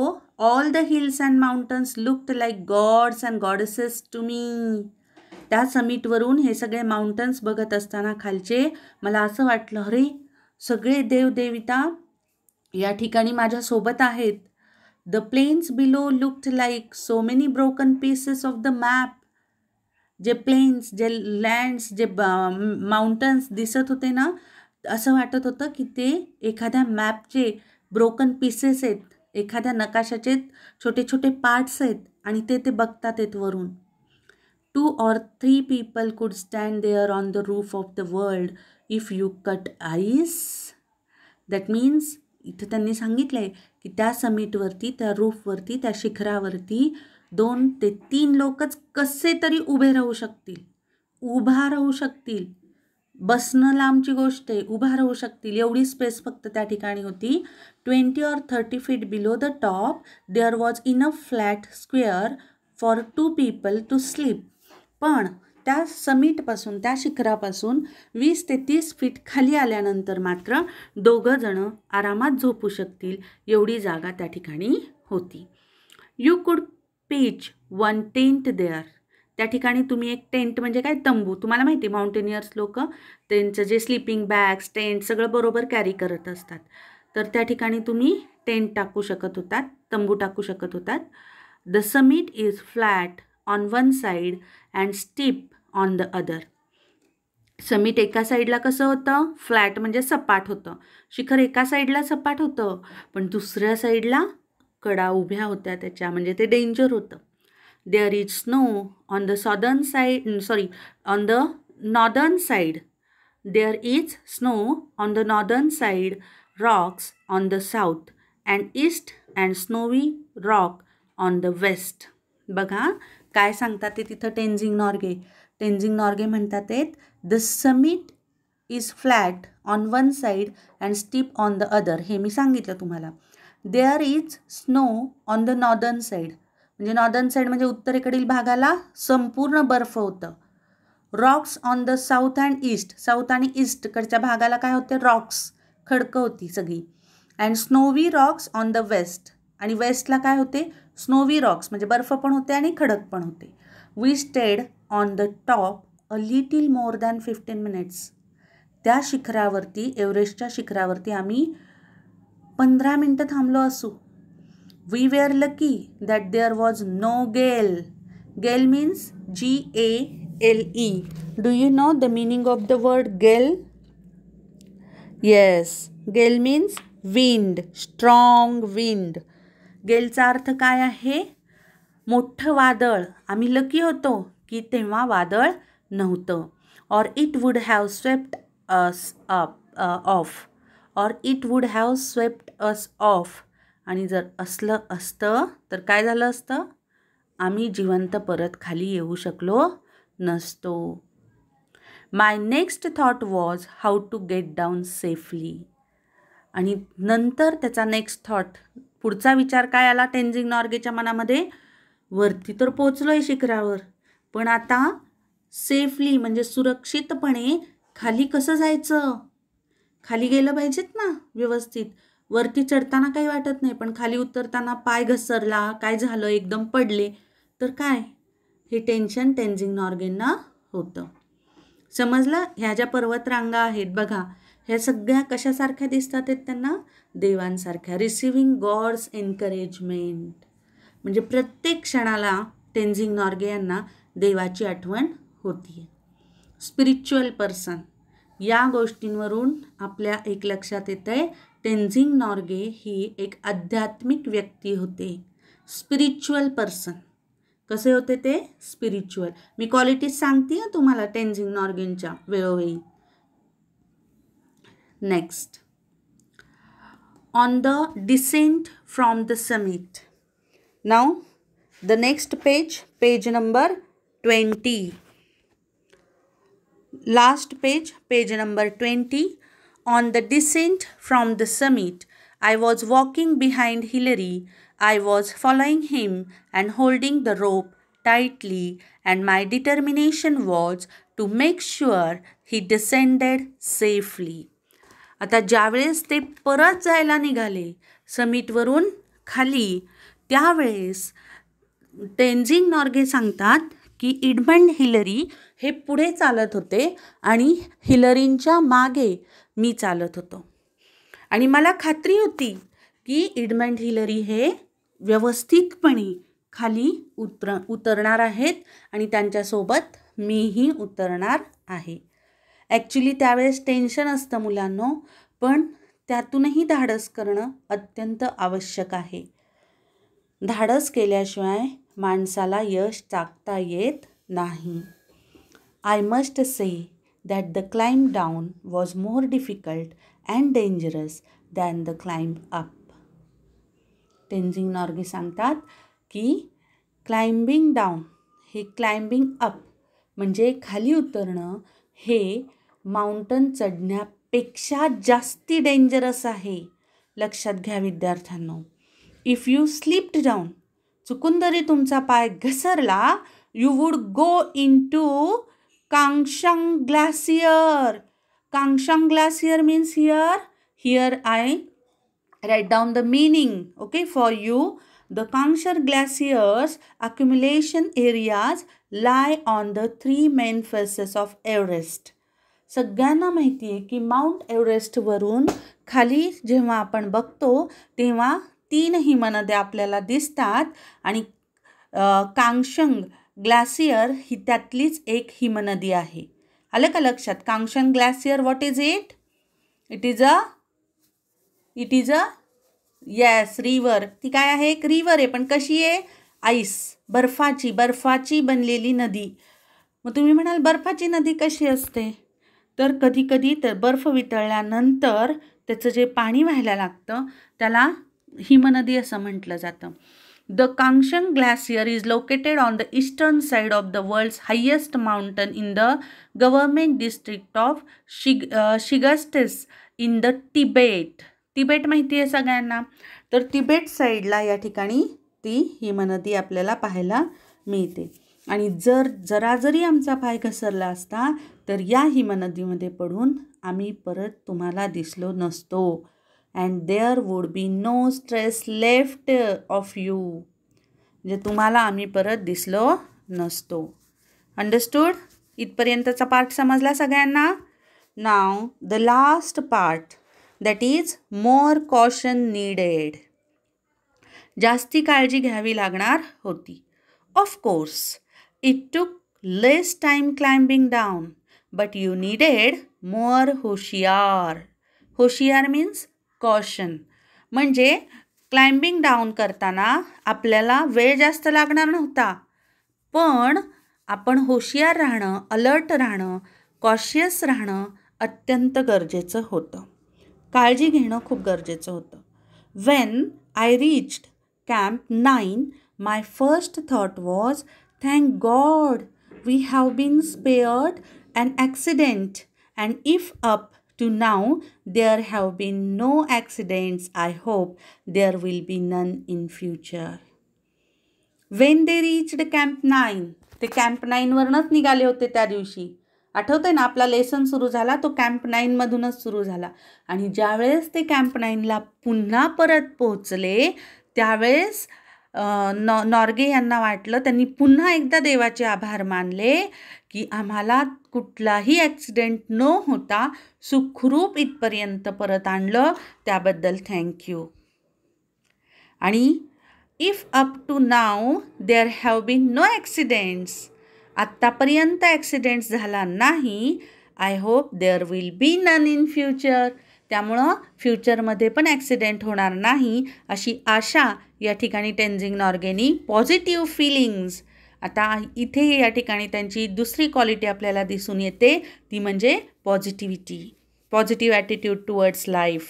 all the hills and mountains looked like gods and goddesses to me त्या समिटवरून हे सगळे माउंटन्स बघत असताना खालचे मला असं वाटलं अरे सगळे देवदेविता या ठिकाणी माझ्यासोबत आहेत the plains below looked like so many broken pieces of the map जे प्लेन्स जे लँड्स जे माउंटन्स दिसत होते ना असं वाटत होतं की ते एखाद्या मॅपचे ब्रोकन पीसेस आहेत एखाद्या नकाशाचे छोटे छोटे पार्ट्स आहेत आणि ते ते बघतात आहेत वरून two or three people could stand there on the roof of the world if you cut ice that means इथं त्यांनी सांगितलं आहे की त्या समिटवरती त्या रूफवरती त्या शिखरावरती दोन ते तीन लोकच कसे तरी उभे राहू शकतील उभा राहू शकतील बसणं लांबची गोष्ट आहे उभा राहू शकतील एवढी स्पेस फक्त त्या ठिकाणी होती twenty or thirty feet below the top there was in a flat square for two people to sleep पण त्या समिटपासून त्या शिखरापासून वीस ते तीस फीट खाली आल्यानंतर मात्र दोघंजणं आरामात झोपू शकतील एवढी जागा त्या ठिकाणी होती यू कुड पीच वन टेंट देअर त्या ठिकाणी तुम्ही एक टेंट म्हणजे काय तंबू तुम्हाला माहिती आहे माउंटेनियर्स लोक त्यांचं जे स्लीपिंग बॅग्स टेंट सगळं बरोबर कॅरी करत असतात तर त्या ठिकाणी तुम्ही टेंट टाकू शकत होतात तंबू टाकू शकत होतात the summit is flat on one side and steep on the other summit एका साईडला कसं होतं फ्लॅट म्हणजे सपाट होतं शिखर एका साईडला सपाट होतं पण दुसऱ्या साईडला कडा उभ्या होत्या त्याच्या म्हणजे ते डेंजर होतं there is snow on the southern side sorry on the northern side there is snow on the northern side rocks on the south and east and snowy rock on the west बघा काय सांगतात ते तिथं टेन्झिंग नॉर्गे टेन्झिंग नॉर्गे म्हणतात ते the summit is flat on one side and steep on the other हे मी सांगितलं तुम्हाला there is snow on the northern side म्हणजे नॉर्दर्न साईड म्हणजे उत्तरेकडील भागाला संपूर्ण बर्फ होतं rocks on the south and east south आणि ईस्टकडच्या भागाला काय होते रॉक्स खडकं होती सगळी and snowy rocks on the west आणि वेस्टला काय होते स्नोवी रॉक्स म्हणजे बर्फ पण होते आणि खडक पण होते we stayed on the top a little more than fifteen minutes त्या शिखरावरती एव्हरेस्टच्या शिखरावरती आम्ही पंधरा मिनटं थांबलो असू we were lucky that there was no gale gale means G A L E do you know the meaning of the word gale yes gale means wind strong wind गेलचा अर्थ काय आहे मोठं वादळ आम्ही लकी होतो की तेव्हा वादळ नव्हतं or it would have swept us up off or it would have swept us off आणि जर असलं असतं तर काय झालं असतं आम्ही जिवंत परत खाली येऊ शकलो नसतो my next thought was how to get down safely आणि नंतर त्याचा नेक्स्ट थॉट पुढचा विचार काय आला टेन्झिंग नॉर्गेच्या मनामध्ये वरती तर पोचलो आहे शिखरावर पण आता सेफली म्हणजे सुरक्षितपणे खाली कसं जायचं खाली गेलं पाहिजेत ना व्यवस्थित वरती चढताना काही वाटत नाही पण खाली उतरताना पाय घसरला काय झालं एकदम पडले तर काय हे टेन्शन टेन्झिंग नॉर्गेंना होतं समजलं ह्या ज्या पर्वतरांगा आहेत बघा ह्या सगळ्या कशासारख्या दिसतात आहेत त्यांना देवांसारख्या रिसिव्हिंग गॉड्स एनकरेजमेंट म्हणजे प्रत्येक क्षणाला टेन्झिंग नॉर्गे यांना देवाची आठवण होती स्पिरिच्युअल पर्सन या गोष्टींवरून आपल्या एक लक्षात येतं आहे टेन्झिंग नॉर्गे ही एक आध्यात्मिक व्यक्ती होते स्पिरिच्युअल पर्सन कसे होते ते स्पिरिच्युअल मी क्वालिटीज सांगते तुम्हाला टेन्झिंग नॉर्गेनच्या वेळोवेळी Next, on the descent from the summit. Now, the next page, page number 20. Last page, page number 20. On the descent from the summit, I was walking behind Hillary. I was following him and holding the rope tightly and my determination was to make sure he descended safely. आता ज्यावेळेस ते परत जायला निघाले समिटवरून खाली त्यावेळेस टेन्झिंग नॉर्गे सांगतात की इडमंड हिलरी हे पुढे चालत होते आणि हिलरींच्या मागे मी चालत होतो आणि मला खात्री होती की इडमंड हिलरी हे व्यवस्थितपणे खाली उतर उतरणार आहेत आणि त्यांच्यासोबत मीही उतरणार आहे ॲक्च्युली त्यावेळेस टेन्शन असतं मुलांनो पण त्यातूनही धाडस करणं अत्यंत आवश्यक आहे धाडस केल्याशिवाय माणसाला यश चाकता येत नाही I must say that the climb down was more difficult and dangerous than the climb up Tenzing Norgay सांगतात की क्लाइम्बिंग डाऊन हे क्लाइम्बिंग अप म्हणजे खाली उतरणं हे माउंटन चढण्यापेक्षा जास्ती डेंजरस आहे लक्षात घ्या विद्यार्थ्यांनो इफ यू स्लिप्ड डाऊन चुकून जरी तुमचा पाय घसरला you would go in to Kangshung glacier Kangshung glacier means here here I write down the meaning okay for you the Kangshung glaciers accumulation areas lie on the three main faces of Everest सगळ्यांना माहिती आहे की mount एव्हरेस्टवरून खाली जेव्हा आपण बघतो तेव्हा तीन हिमनद्या आपल्याला दिसतात आणि कांगशंग ग्लासियर ही त्यातलीच एक हिमनदी आहे आलं का लक्षात Kangshung glacier what is it it is a it is a yes river ती काय आहे एक रिवर आहे पण कशी आहे आईस बर्फाची बर्फाची बनलेली नदी मग तुम्ही म्हणाल बर्फाची नदी कशी असते तर कधीकधी तर बर्फ वितळल्यानंतर त्याचं जे पाणी व्हायला लागतं त्याला हिमनदी असं म्हटलं जातं the Kangshung glacier is located on the eastern side of the world's highest mountain in the government district of Shig Shigatse in the Tibet Tibet माहिती आहे सगळ्यांना तर तिबेट साईडला या ठिकाणी ती हिमनदी आपल्याला पाहायला मिळते आणि जर जरा जरी आमचा पाय घसरला असता तर या हिमनदीमध्ये पडून आम्ही परत तुम्हाला दिसलो नसतो and there would be no stress left of you म्हणजे तुम्हाला आम्ही परत दिसलो नसतो अंडरस्टूड इथपर्यंतचा पार्ट समजला सगळ्यांना now the last part that is more caution needed जास्ती काळजी घ्यावी लागणार होती of course it took less time climbing down but you needed more होशियार होशियार मीन्स कॉशन म्हणजे क्लाइम्बिंग डाऊन करताना आपल्याला वेळ जास्त लागणार नव्हता पण आपण होशियार राहणं अलर्ट राहणं कॉशियस राहणं अत्यंत गरजेचं होतं काळजी घेणं खूप गरजेचं होतं when I reached camp nine my first thought was thank God we have been spared an accident and if up to now there have been no accidents i hope there will be none in future when they reached camp nine ते camp नाईनवरूनच निघाले होते त्या दिवशी आठवतंय ना आपला lesson सुरू झाला तो कॅम्प नाईनमधूनच सुरू झाला आणि ज्यावेळेस ते कॅम्प नाईनला पुन्हा परत पोहोचले त्यावेळेस नॉ नॉर्गे यांना वाटलं त्यांनी पुन्हा एकदा देवाचे आभार मानले की आम्हाला कुठलाही ॲक्सिडेंट न होता सुखरूप इथपर्यंत परत आणलं त्याबद्दल थँक्यू आणि if up to now there have been no accidents आत्तापर्यंत ॲक्सिडेंट्स झाला नाही I hope there will be none in future त्यामुळं फ्युचरमध्ये पण ॲक्सिडेंट होणार नाही अशी आशा या ठिकाणी टेन्झिंग नॉर्गेनी पॉझिटिव्ह फिलिंग्स आता इथे या ठिकाणी त्यांची दुसरी क्वालिटी आपल्याला दिसून येते ती म्हणजे positivity positive attitude towards life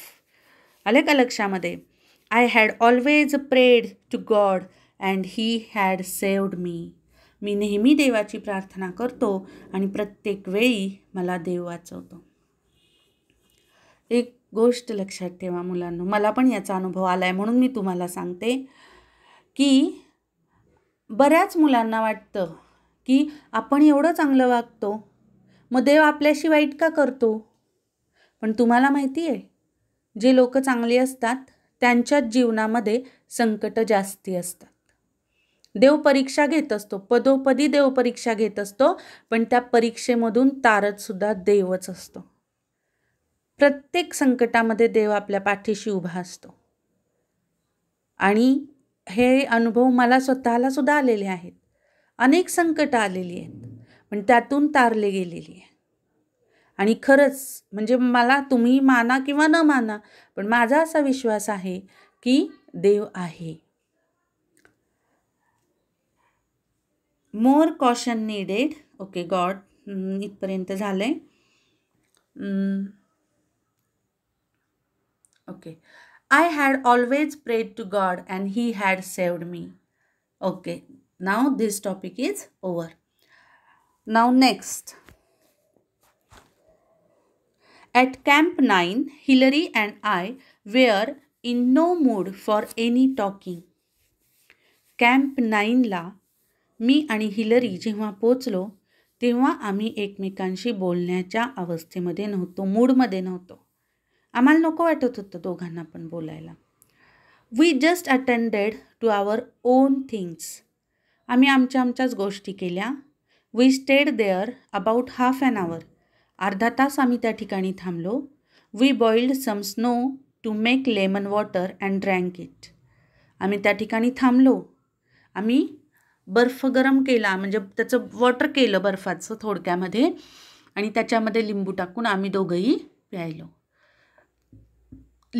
आले का लक्षामध्ये I had always prayed to God and he had saved me मी नेहमी देवाची प्रार्थना करतो आणि प्रत्येक वेळी मला देव वाचवतो एक गोष्ट लक्षात ठेवा मुलांनो मला पण याचा अनुभव आला आहे म्हणून मी तुम्हाला सांगते की बऱ्याच मुलांना वाटतं की आपण एवढं चांगलं वागतो मग देव आपल्याशी वाईट का करतो पण तुम्हाला माहिती आहे जे लोक चांगले असतात त्यांच्याच जीवनामध्ये संकटं जास्ती असतात देव परीक्षा घेत असतो पदोपदी देव परीक्षा घेत असतो पण त्या परीक्षेमधून तारतसुद्धा देवच असतो प्रत्येक संकटामध्ये देव आपल्या पाठीशी उभा असतो आणि हे अनुभव मला स्वतःला सुद्धा आलेले आहेत अनेक संकटं आलेली आहेत पण त्यातून तारले गेलेली आहे आणि खरंच म्हणजे मला तुम्ही माना किंवा न माना पण माझा असा विश्वास आहे की देव आहे more caution needed okay God इथपर्यंत झालं आहे okay I had always prayed to God and he had saved me okay now this topic is over now next at camp nine Hillary and I were in no mood for any talking camp नाईनला मी आणि Hillary जेव्हा पोचलो तेव्हा आम्ही एकमेकांशी बोलण्याच्या अवस्थेमध्ये नव्हतो मूडमध्ये नव्हतो आम्हाला नको वाटत होतं दोघांना पण बोलायला we just attended to our own things आम्ही आमच्या आमच्याच गोष्टी केल्या we stayed there about half an hour अर्धा तास आम्ही त्या ठिकाणी थांबलो we boiled some snow to make lemon water and drank it आम्ही त्या ठिकाणी थांबलो आम्ही बर्फ गरम केला म्हणजे त्याचं वॉटर केलं बर्फाचं थोडक्यामध्ये आणि त्याच्यामध्ये लिंबू टाकून आम्ही दोघंही प्यायलो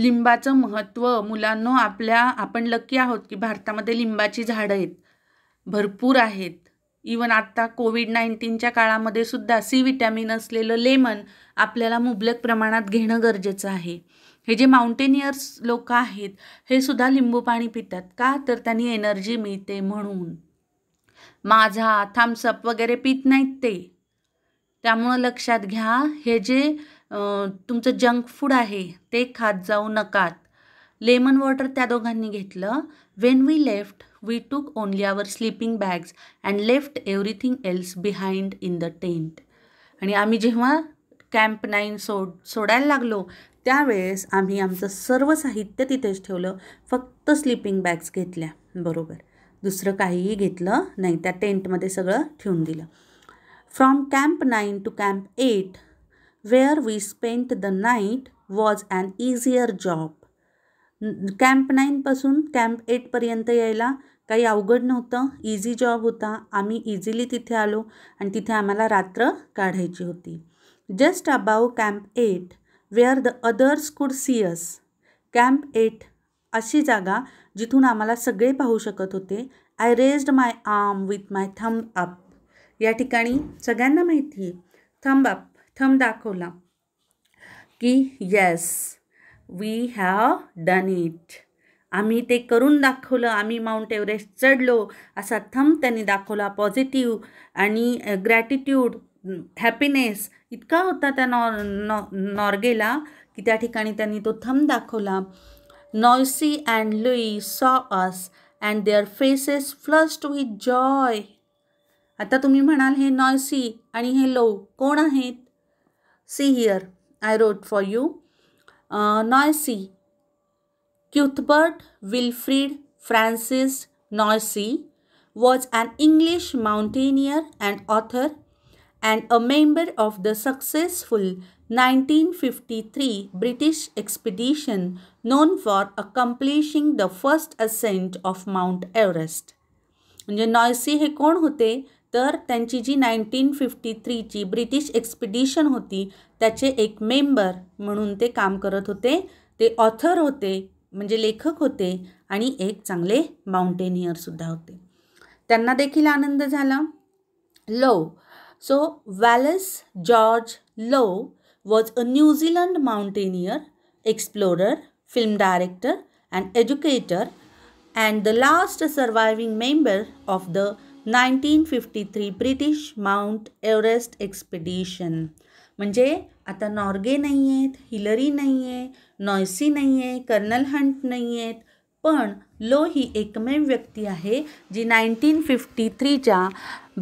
लिंबाचं महत्त्व मुलांनो आपल्या आपण लकी आहोत की भारतामध्ये लिंबाची झाडं आहेत भरपूर आहेत इवन आत्ता कोविड नाईन्टीनच्या काळामध्ये सुद्धा सी विटॅमिन असलेलं लेमन आपल्याला मुबलक प्रमाणात घेणं गरजेचं आहे हे जे माउंटेनियर्स लोक आहेत हे सुद्धा लिंबू पाणी पितात का तर त्यांनी एनर्जी मिळते म्हणून माझा थम्सअप वगैरे पित नाहीत ते त्यामुळं लक्षात घ्या हे जे तुमचं जंक फूड आहे ते खात जाऊ नकात लेमन वॉटर त्या दोघांनी घेतलं when we left we took only our sleeping bags and left everything else behind in the tent आणि आम्ही जेव्हा कॅम्प नाईन सोड सोडायला लागलो त्यावेळेस आम्ही आमचं सर्व साहित्य तिथेच ठेवलं फक्त स्लीपिंग बॅग्स घेतल्या बरोबर दुसरं काहीही घेतलं नाही त्या टेंटमध्ये सगळं ठेवून दिलं from camp nine to camp eight where we spent the night was an easier job. Camp नाईनपासून कॅम्प एटपर्यंत यायला काही अवघड नव्हतं इझी जॉब होता आम्ही इझिली तिथे आलो आणि तिथे आम्हाला रात्र काढायची होती just above camp eight where the others could us camp eight अशी जागा जिथून आम्हाला सगळे पाहू शकत होते I raised my arm with my thumb up या ठिकाणी सगळ्यांना माहिती आहे थंब अप थंब दाखवला की yes we have done it आम्ही ते करून दाखवलं आम्ही माउंट एव्हरेस्ट चढलो असा थंब त्यांनी दाखवला पॉझिटिव्ह आणि ग्रॅटिट्यूड हॅपीनेस इतका होता त्या नॉ नॉ नॉर्गेला की त्या ठिकाणी त्यांनी तो थंब दाखवला नॉयसी and Lowe saw us and their faces flushed with joy आता तुम्ही म्हणाल हे नॉयसी आणि हे लो कोण आहेत See here, I wrote for you. Uh, Noisy. Cuthbert Wilfrid Francis Noisy was an English mountaineer and author and a member of the successful 1953 British expedition known for accomplishing the first ascent of Mount Everest. म्हणजे नॉयसी हे कोण होते तर त्यांची जी nineteen fifty थ्रीची British expedition होती त्याचे एक मेंबर म्हणून ते काम करत होते ते ऑथर होते म्हणजे लेखक होते आणि एक चांगले माउंटेनियरसुद्धा होते त्यांना देखील आनंद झाला Lowe so Wallace George Lowe was a New Zealand mountaineer explorer film director and educator and the last surviving member of the nineteen fifty three British Mount Everest expedition म्हणजे आता नॉर्गे नाही आहेत हिलरी नाही आहे नॉयसी नाही आहे कर्नल हंट नाही आहेत पण लो ही एकमेव व्यक्ती आहे जी नाईन्टीन फिफ्टी थ्रीच्या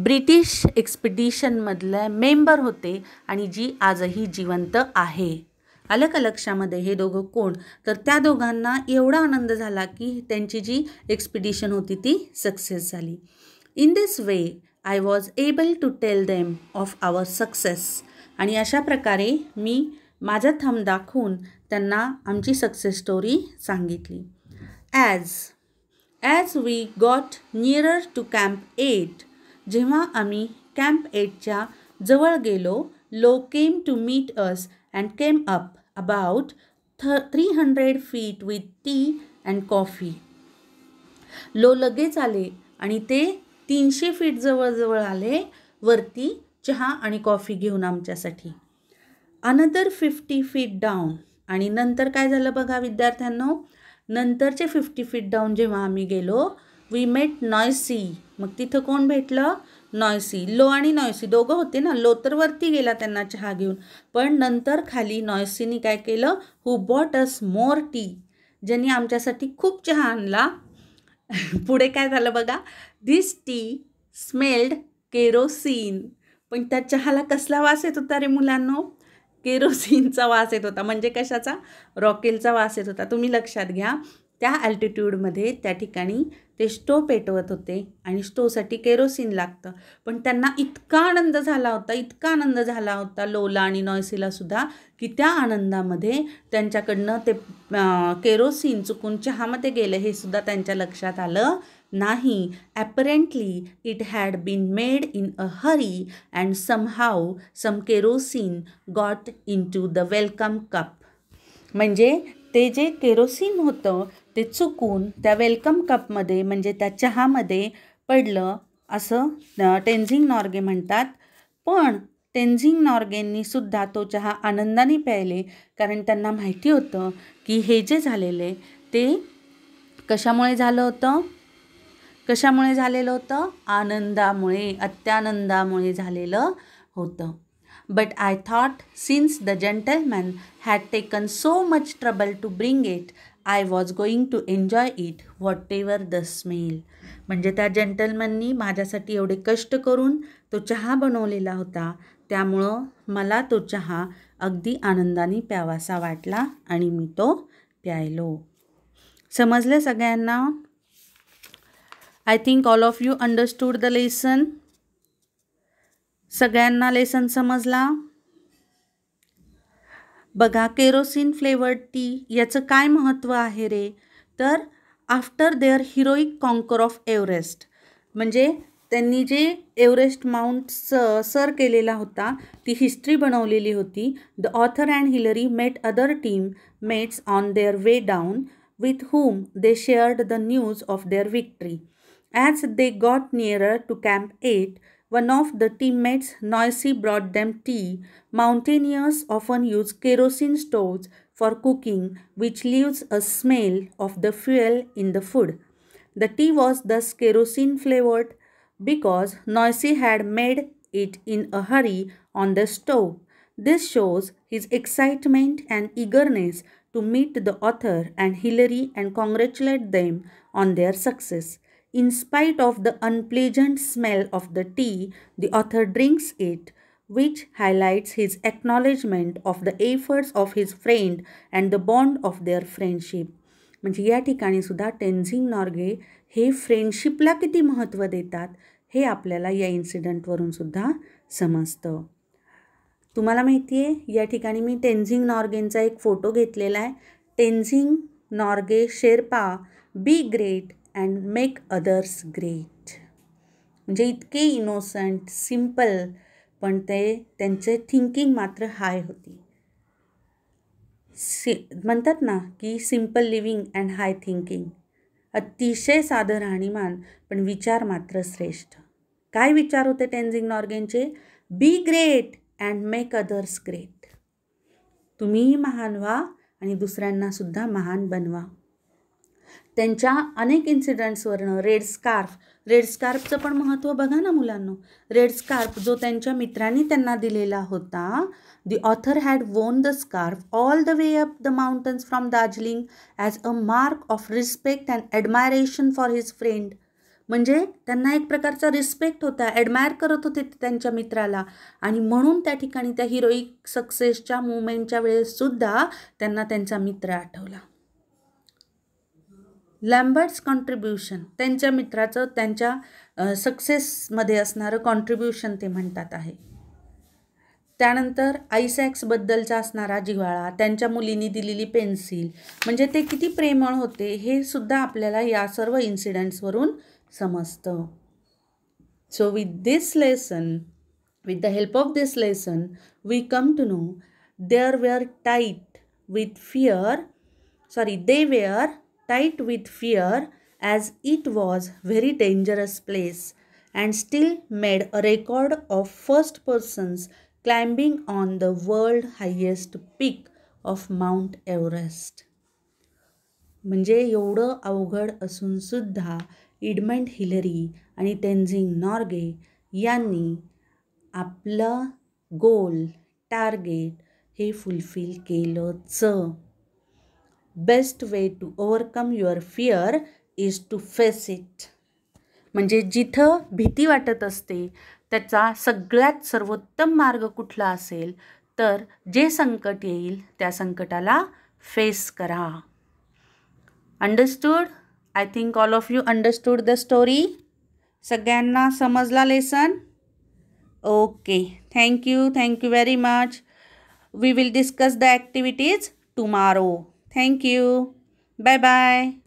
ब्रिटिश एक्सपिडिशनमधल्या मेंबर होते आणि जी आजही जिवंत आहे अलग का हे दोघं कोण तर त्या दोघांना एवढा आनंद झाला की त्यांची जी एक्सपिडिशन होती ती सक्सेस झाली in this way I was able to tell them of our success आणि अशा प्रकारे मी माझा थंब दाखवून त्यांना आमची सक्सेस स्टोरी सांगितली as as we got nearer to camp eight जेव्हा आम्ही कॅम्प एटच्या जवळ गेलो Lowe came to meet us and came up about the three hundred feet with tea and coffee Lowe लगेच आले आणि ते तीनशे फीट जवळजवळ आले वरती चहा आणि कॉफी घेऊन आमच्यासाठी अनदर फिफ्टी फीट डाऊन आणि नंतर काय झालं बघा विद्यार्थ्यांनो नंतरचे फिफ्टी फीट डाऊन जेव्हा आम्ही गेलो वी मेट नॉयसी मग तिथं कोण भेटलं नॉयसी लो आणि नॉयसी दोघं होते ना लो तर वरती गेला त्यांना चहा घेऊन पण नंतर खाली नॉयसीनी काय केलं हू बॉट अस मोर टी ज्यांनी आमच्यासाठी खूप चहा आणला पुढे काय झालं बघा धिस टी स्मेल्ड केरोसिन पण त्या चहाला कसला वास येत होता रे मुलांनो केरोसिनचा वास येत होता म्हणजे कशाचा रॉकेलचा वास येत होता तुम्ही लक्षात घ्या त्या अल्टिट्यूडमध्ये त्या ठिकाणी ते स्टो पेटवत होते आणि स्टोवसाठी केरोसिन लागतं पण त्यांना इतका आनंद झाला होता इतका आनंद झाला होता लोला आणि नॉयसीलासुद्धा की त्या आनंदामध्ये त्यांच्याकडनं ते केरोसिन चुकून चहामध्ये गेलं हे सुद्धा त्यांच्या लक्षात आलं नाही apparently it had been made in a hurry and somehow some kerosene got into the welcome cup म्हणजे ते जे केरोसिन होतं ते चुकून त्या वेलकम कपमध्ये म्हणजे त्या चहामध्ये पडलं असं टेन्झिंग नॉर्गे म्हणतात पण टेन्झिंग नॉर्गेंनी सुद्धा तो चहा आनंदाने प्यायले कारण त्यांना माहिती होतं की हे जे झालेले ते कशामुळे झालं होतं कशामुळे झालेलं होतं आनंदामुळे अत्यानंदामुळे झालेलं होतं but I thought since the gentleman had taken so much trouble to bring it I was going to enjoy it whatever the smell म्हणजे त्या जेंटलमननी माझ्यासाठी एवढे कष्ट करून तो चहा बनवलेला होता त्यामुळं मला तो चहा अगदी आनंदाने प्यावासा वाटला आणि मी तो प्यायलो समजलं सगळ्यांना I think all of you understood the lesson सगळ्यांना लेसन समजला बघा केरोसिन फ्लेवर्ड टी याचं काय महत्त्व आहे रे तर after their heroic conquer of Everest म्हणजे त्यांनी जे एवरेस्ट माउंट स सर केलेला होता ती हिस्ट्री बनवलेली होती the author and Hillary met other teammates on their way down with whom they shared the news of their victory as they got nearer to camp eight One of the teammates, Noisy, brought them tea. Mountaineers often use kerosene stoves for cooking, which leaves a smell of the fuel in the food. The tea was thus kerosene flavored because Noisy had made it in a hurry on the stove. This shows his excitement and eagerness to meet the author and Hillary and congratulate them on their success. In spite of the unpleasant smell of the tea, the author drinks it, which highlights his acknowledgement of the efforts of his friend and the bond of their friendship. म्हणजे या ठिकाणी सुद्धा टेन्झिंग नॉर्गे हे फ्रेंडशिपला किती महत्त्व देतात हे आपल्याला या इन्सिडेंटवरून सुद्धा समजतं तुम्हाला माहिती आहे या ठिकाणी मी टेन्झिंग नॉर्गेंचा एक फोटो घेतलेला आहे Tenzing Norgay Sherpa be great and make others great म्हणजे इतके इनोसंट सिम्पल पण ते त्यांचे थिंकिंग मात्र हाय होती सि म्हणतात ना की simple living and high thinking अतिशय साधं राहणीमान पण विचार मात्र श्रेष्ठ काय विचार होते टेन्झिंग नॉर्गेनचे be great and make others great तुम्हीही महान व्हा आणि दुसऱ्यांनासुद्धा महान बनवा त्यांच्या अनेक इन्सिडंट्सवरनं रेड स्कार्फ रेड स्कार्फचं पण महत्त्व बघा ना मुलांनो रेड स्कार्फ जो त्यांच्या मित्रांनी त्यांना दिलेला होता the author had worn the scarf all the way up the mountains from Darjeeling as a mark of respect and admiration for his friend म्हणजे त्यांना एक प्रकारचा रिस्पेक्ट होता ॲडमायर करत होते त्यांच्या मित्राला आणि म्हणून त्या ठिकाणी त्या हिरोईक सक्सेसच्या मुवमेंटच्या वेळेससुद्धा त्यांना त्यांचा मित्र आठवला लॅम्बर्ट्स कॉन्ट्रीब्युशन त्यांच्या मित्राचं त्यांच्या सक्सेसमध्ये असणारं कॉन्ट्रीब्युशन ते म्हणतात आहे त्यानंतर आईसॅक्सबद्दलचा असणारा जिव्हाळा त्यांच्या मुलीने दिलेली पेन्सिल म्हणजे ते किती प्रेमळ होते हे सुद्धा आपल्याला या सर्व इन्सिडेंट्सवरून समजतं so with this lesson with the help of this lesson we come to know there were tight with fear sorry they were tight with fear as it was very dangerous place and still made a record of first persons climbing on the world highest peak of Mount Everest म्हणजे एवढं अवघड सुद्धा इडमंड Hillary आणि तेन्झिंग नॉर्गे यांनी आपलं goal target हे fulfil केलंच best way to overcome your fear is to face it म्हणजे जिथं भीती वाटत असते त्याचा सगळ्यात सर्वोत्तम मार्ग कुठला असेल तर जे संकट येईल त्या संकटाला फेस करा understood I think all of you understood the story सगळ्यांना समजला lesson okay thank you thank you very much we will discuss the activities tomorrow Thank you. Bye bye.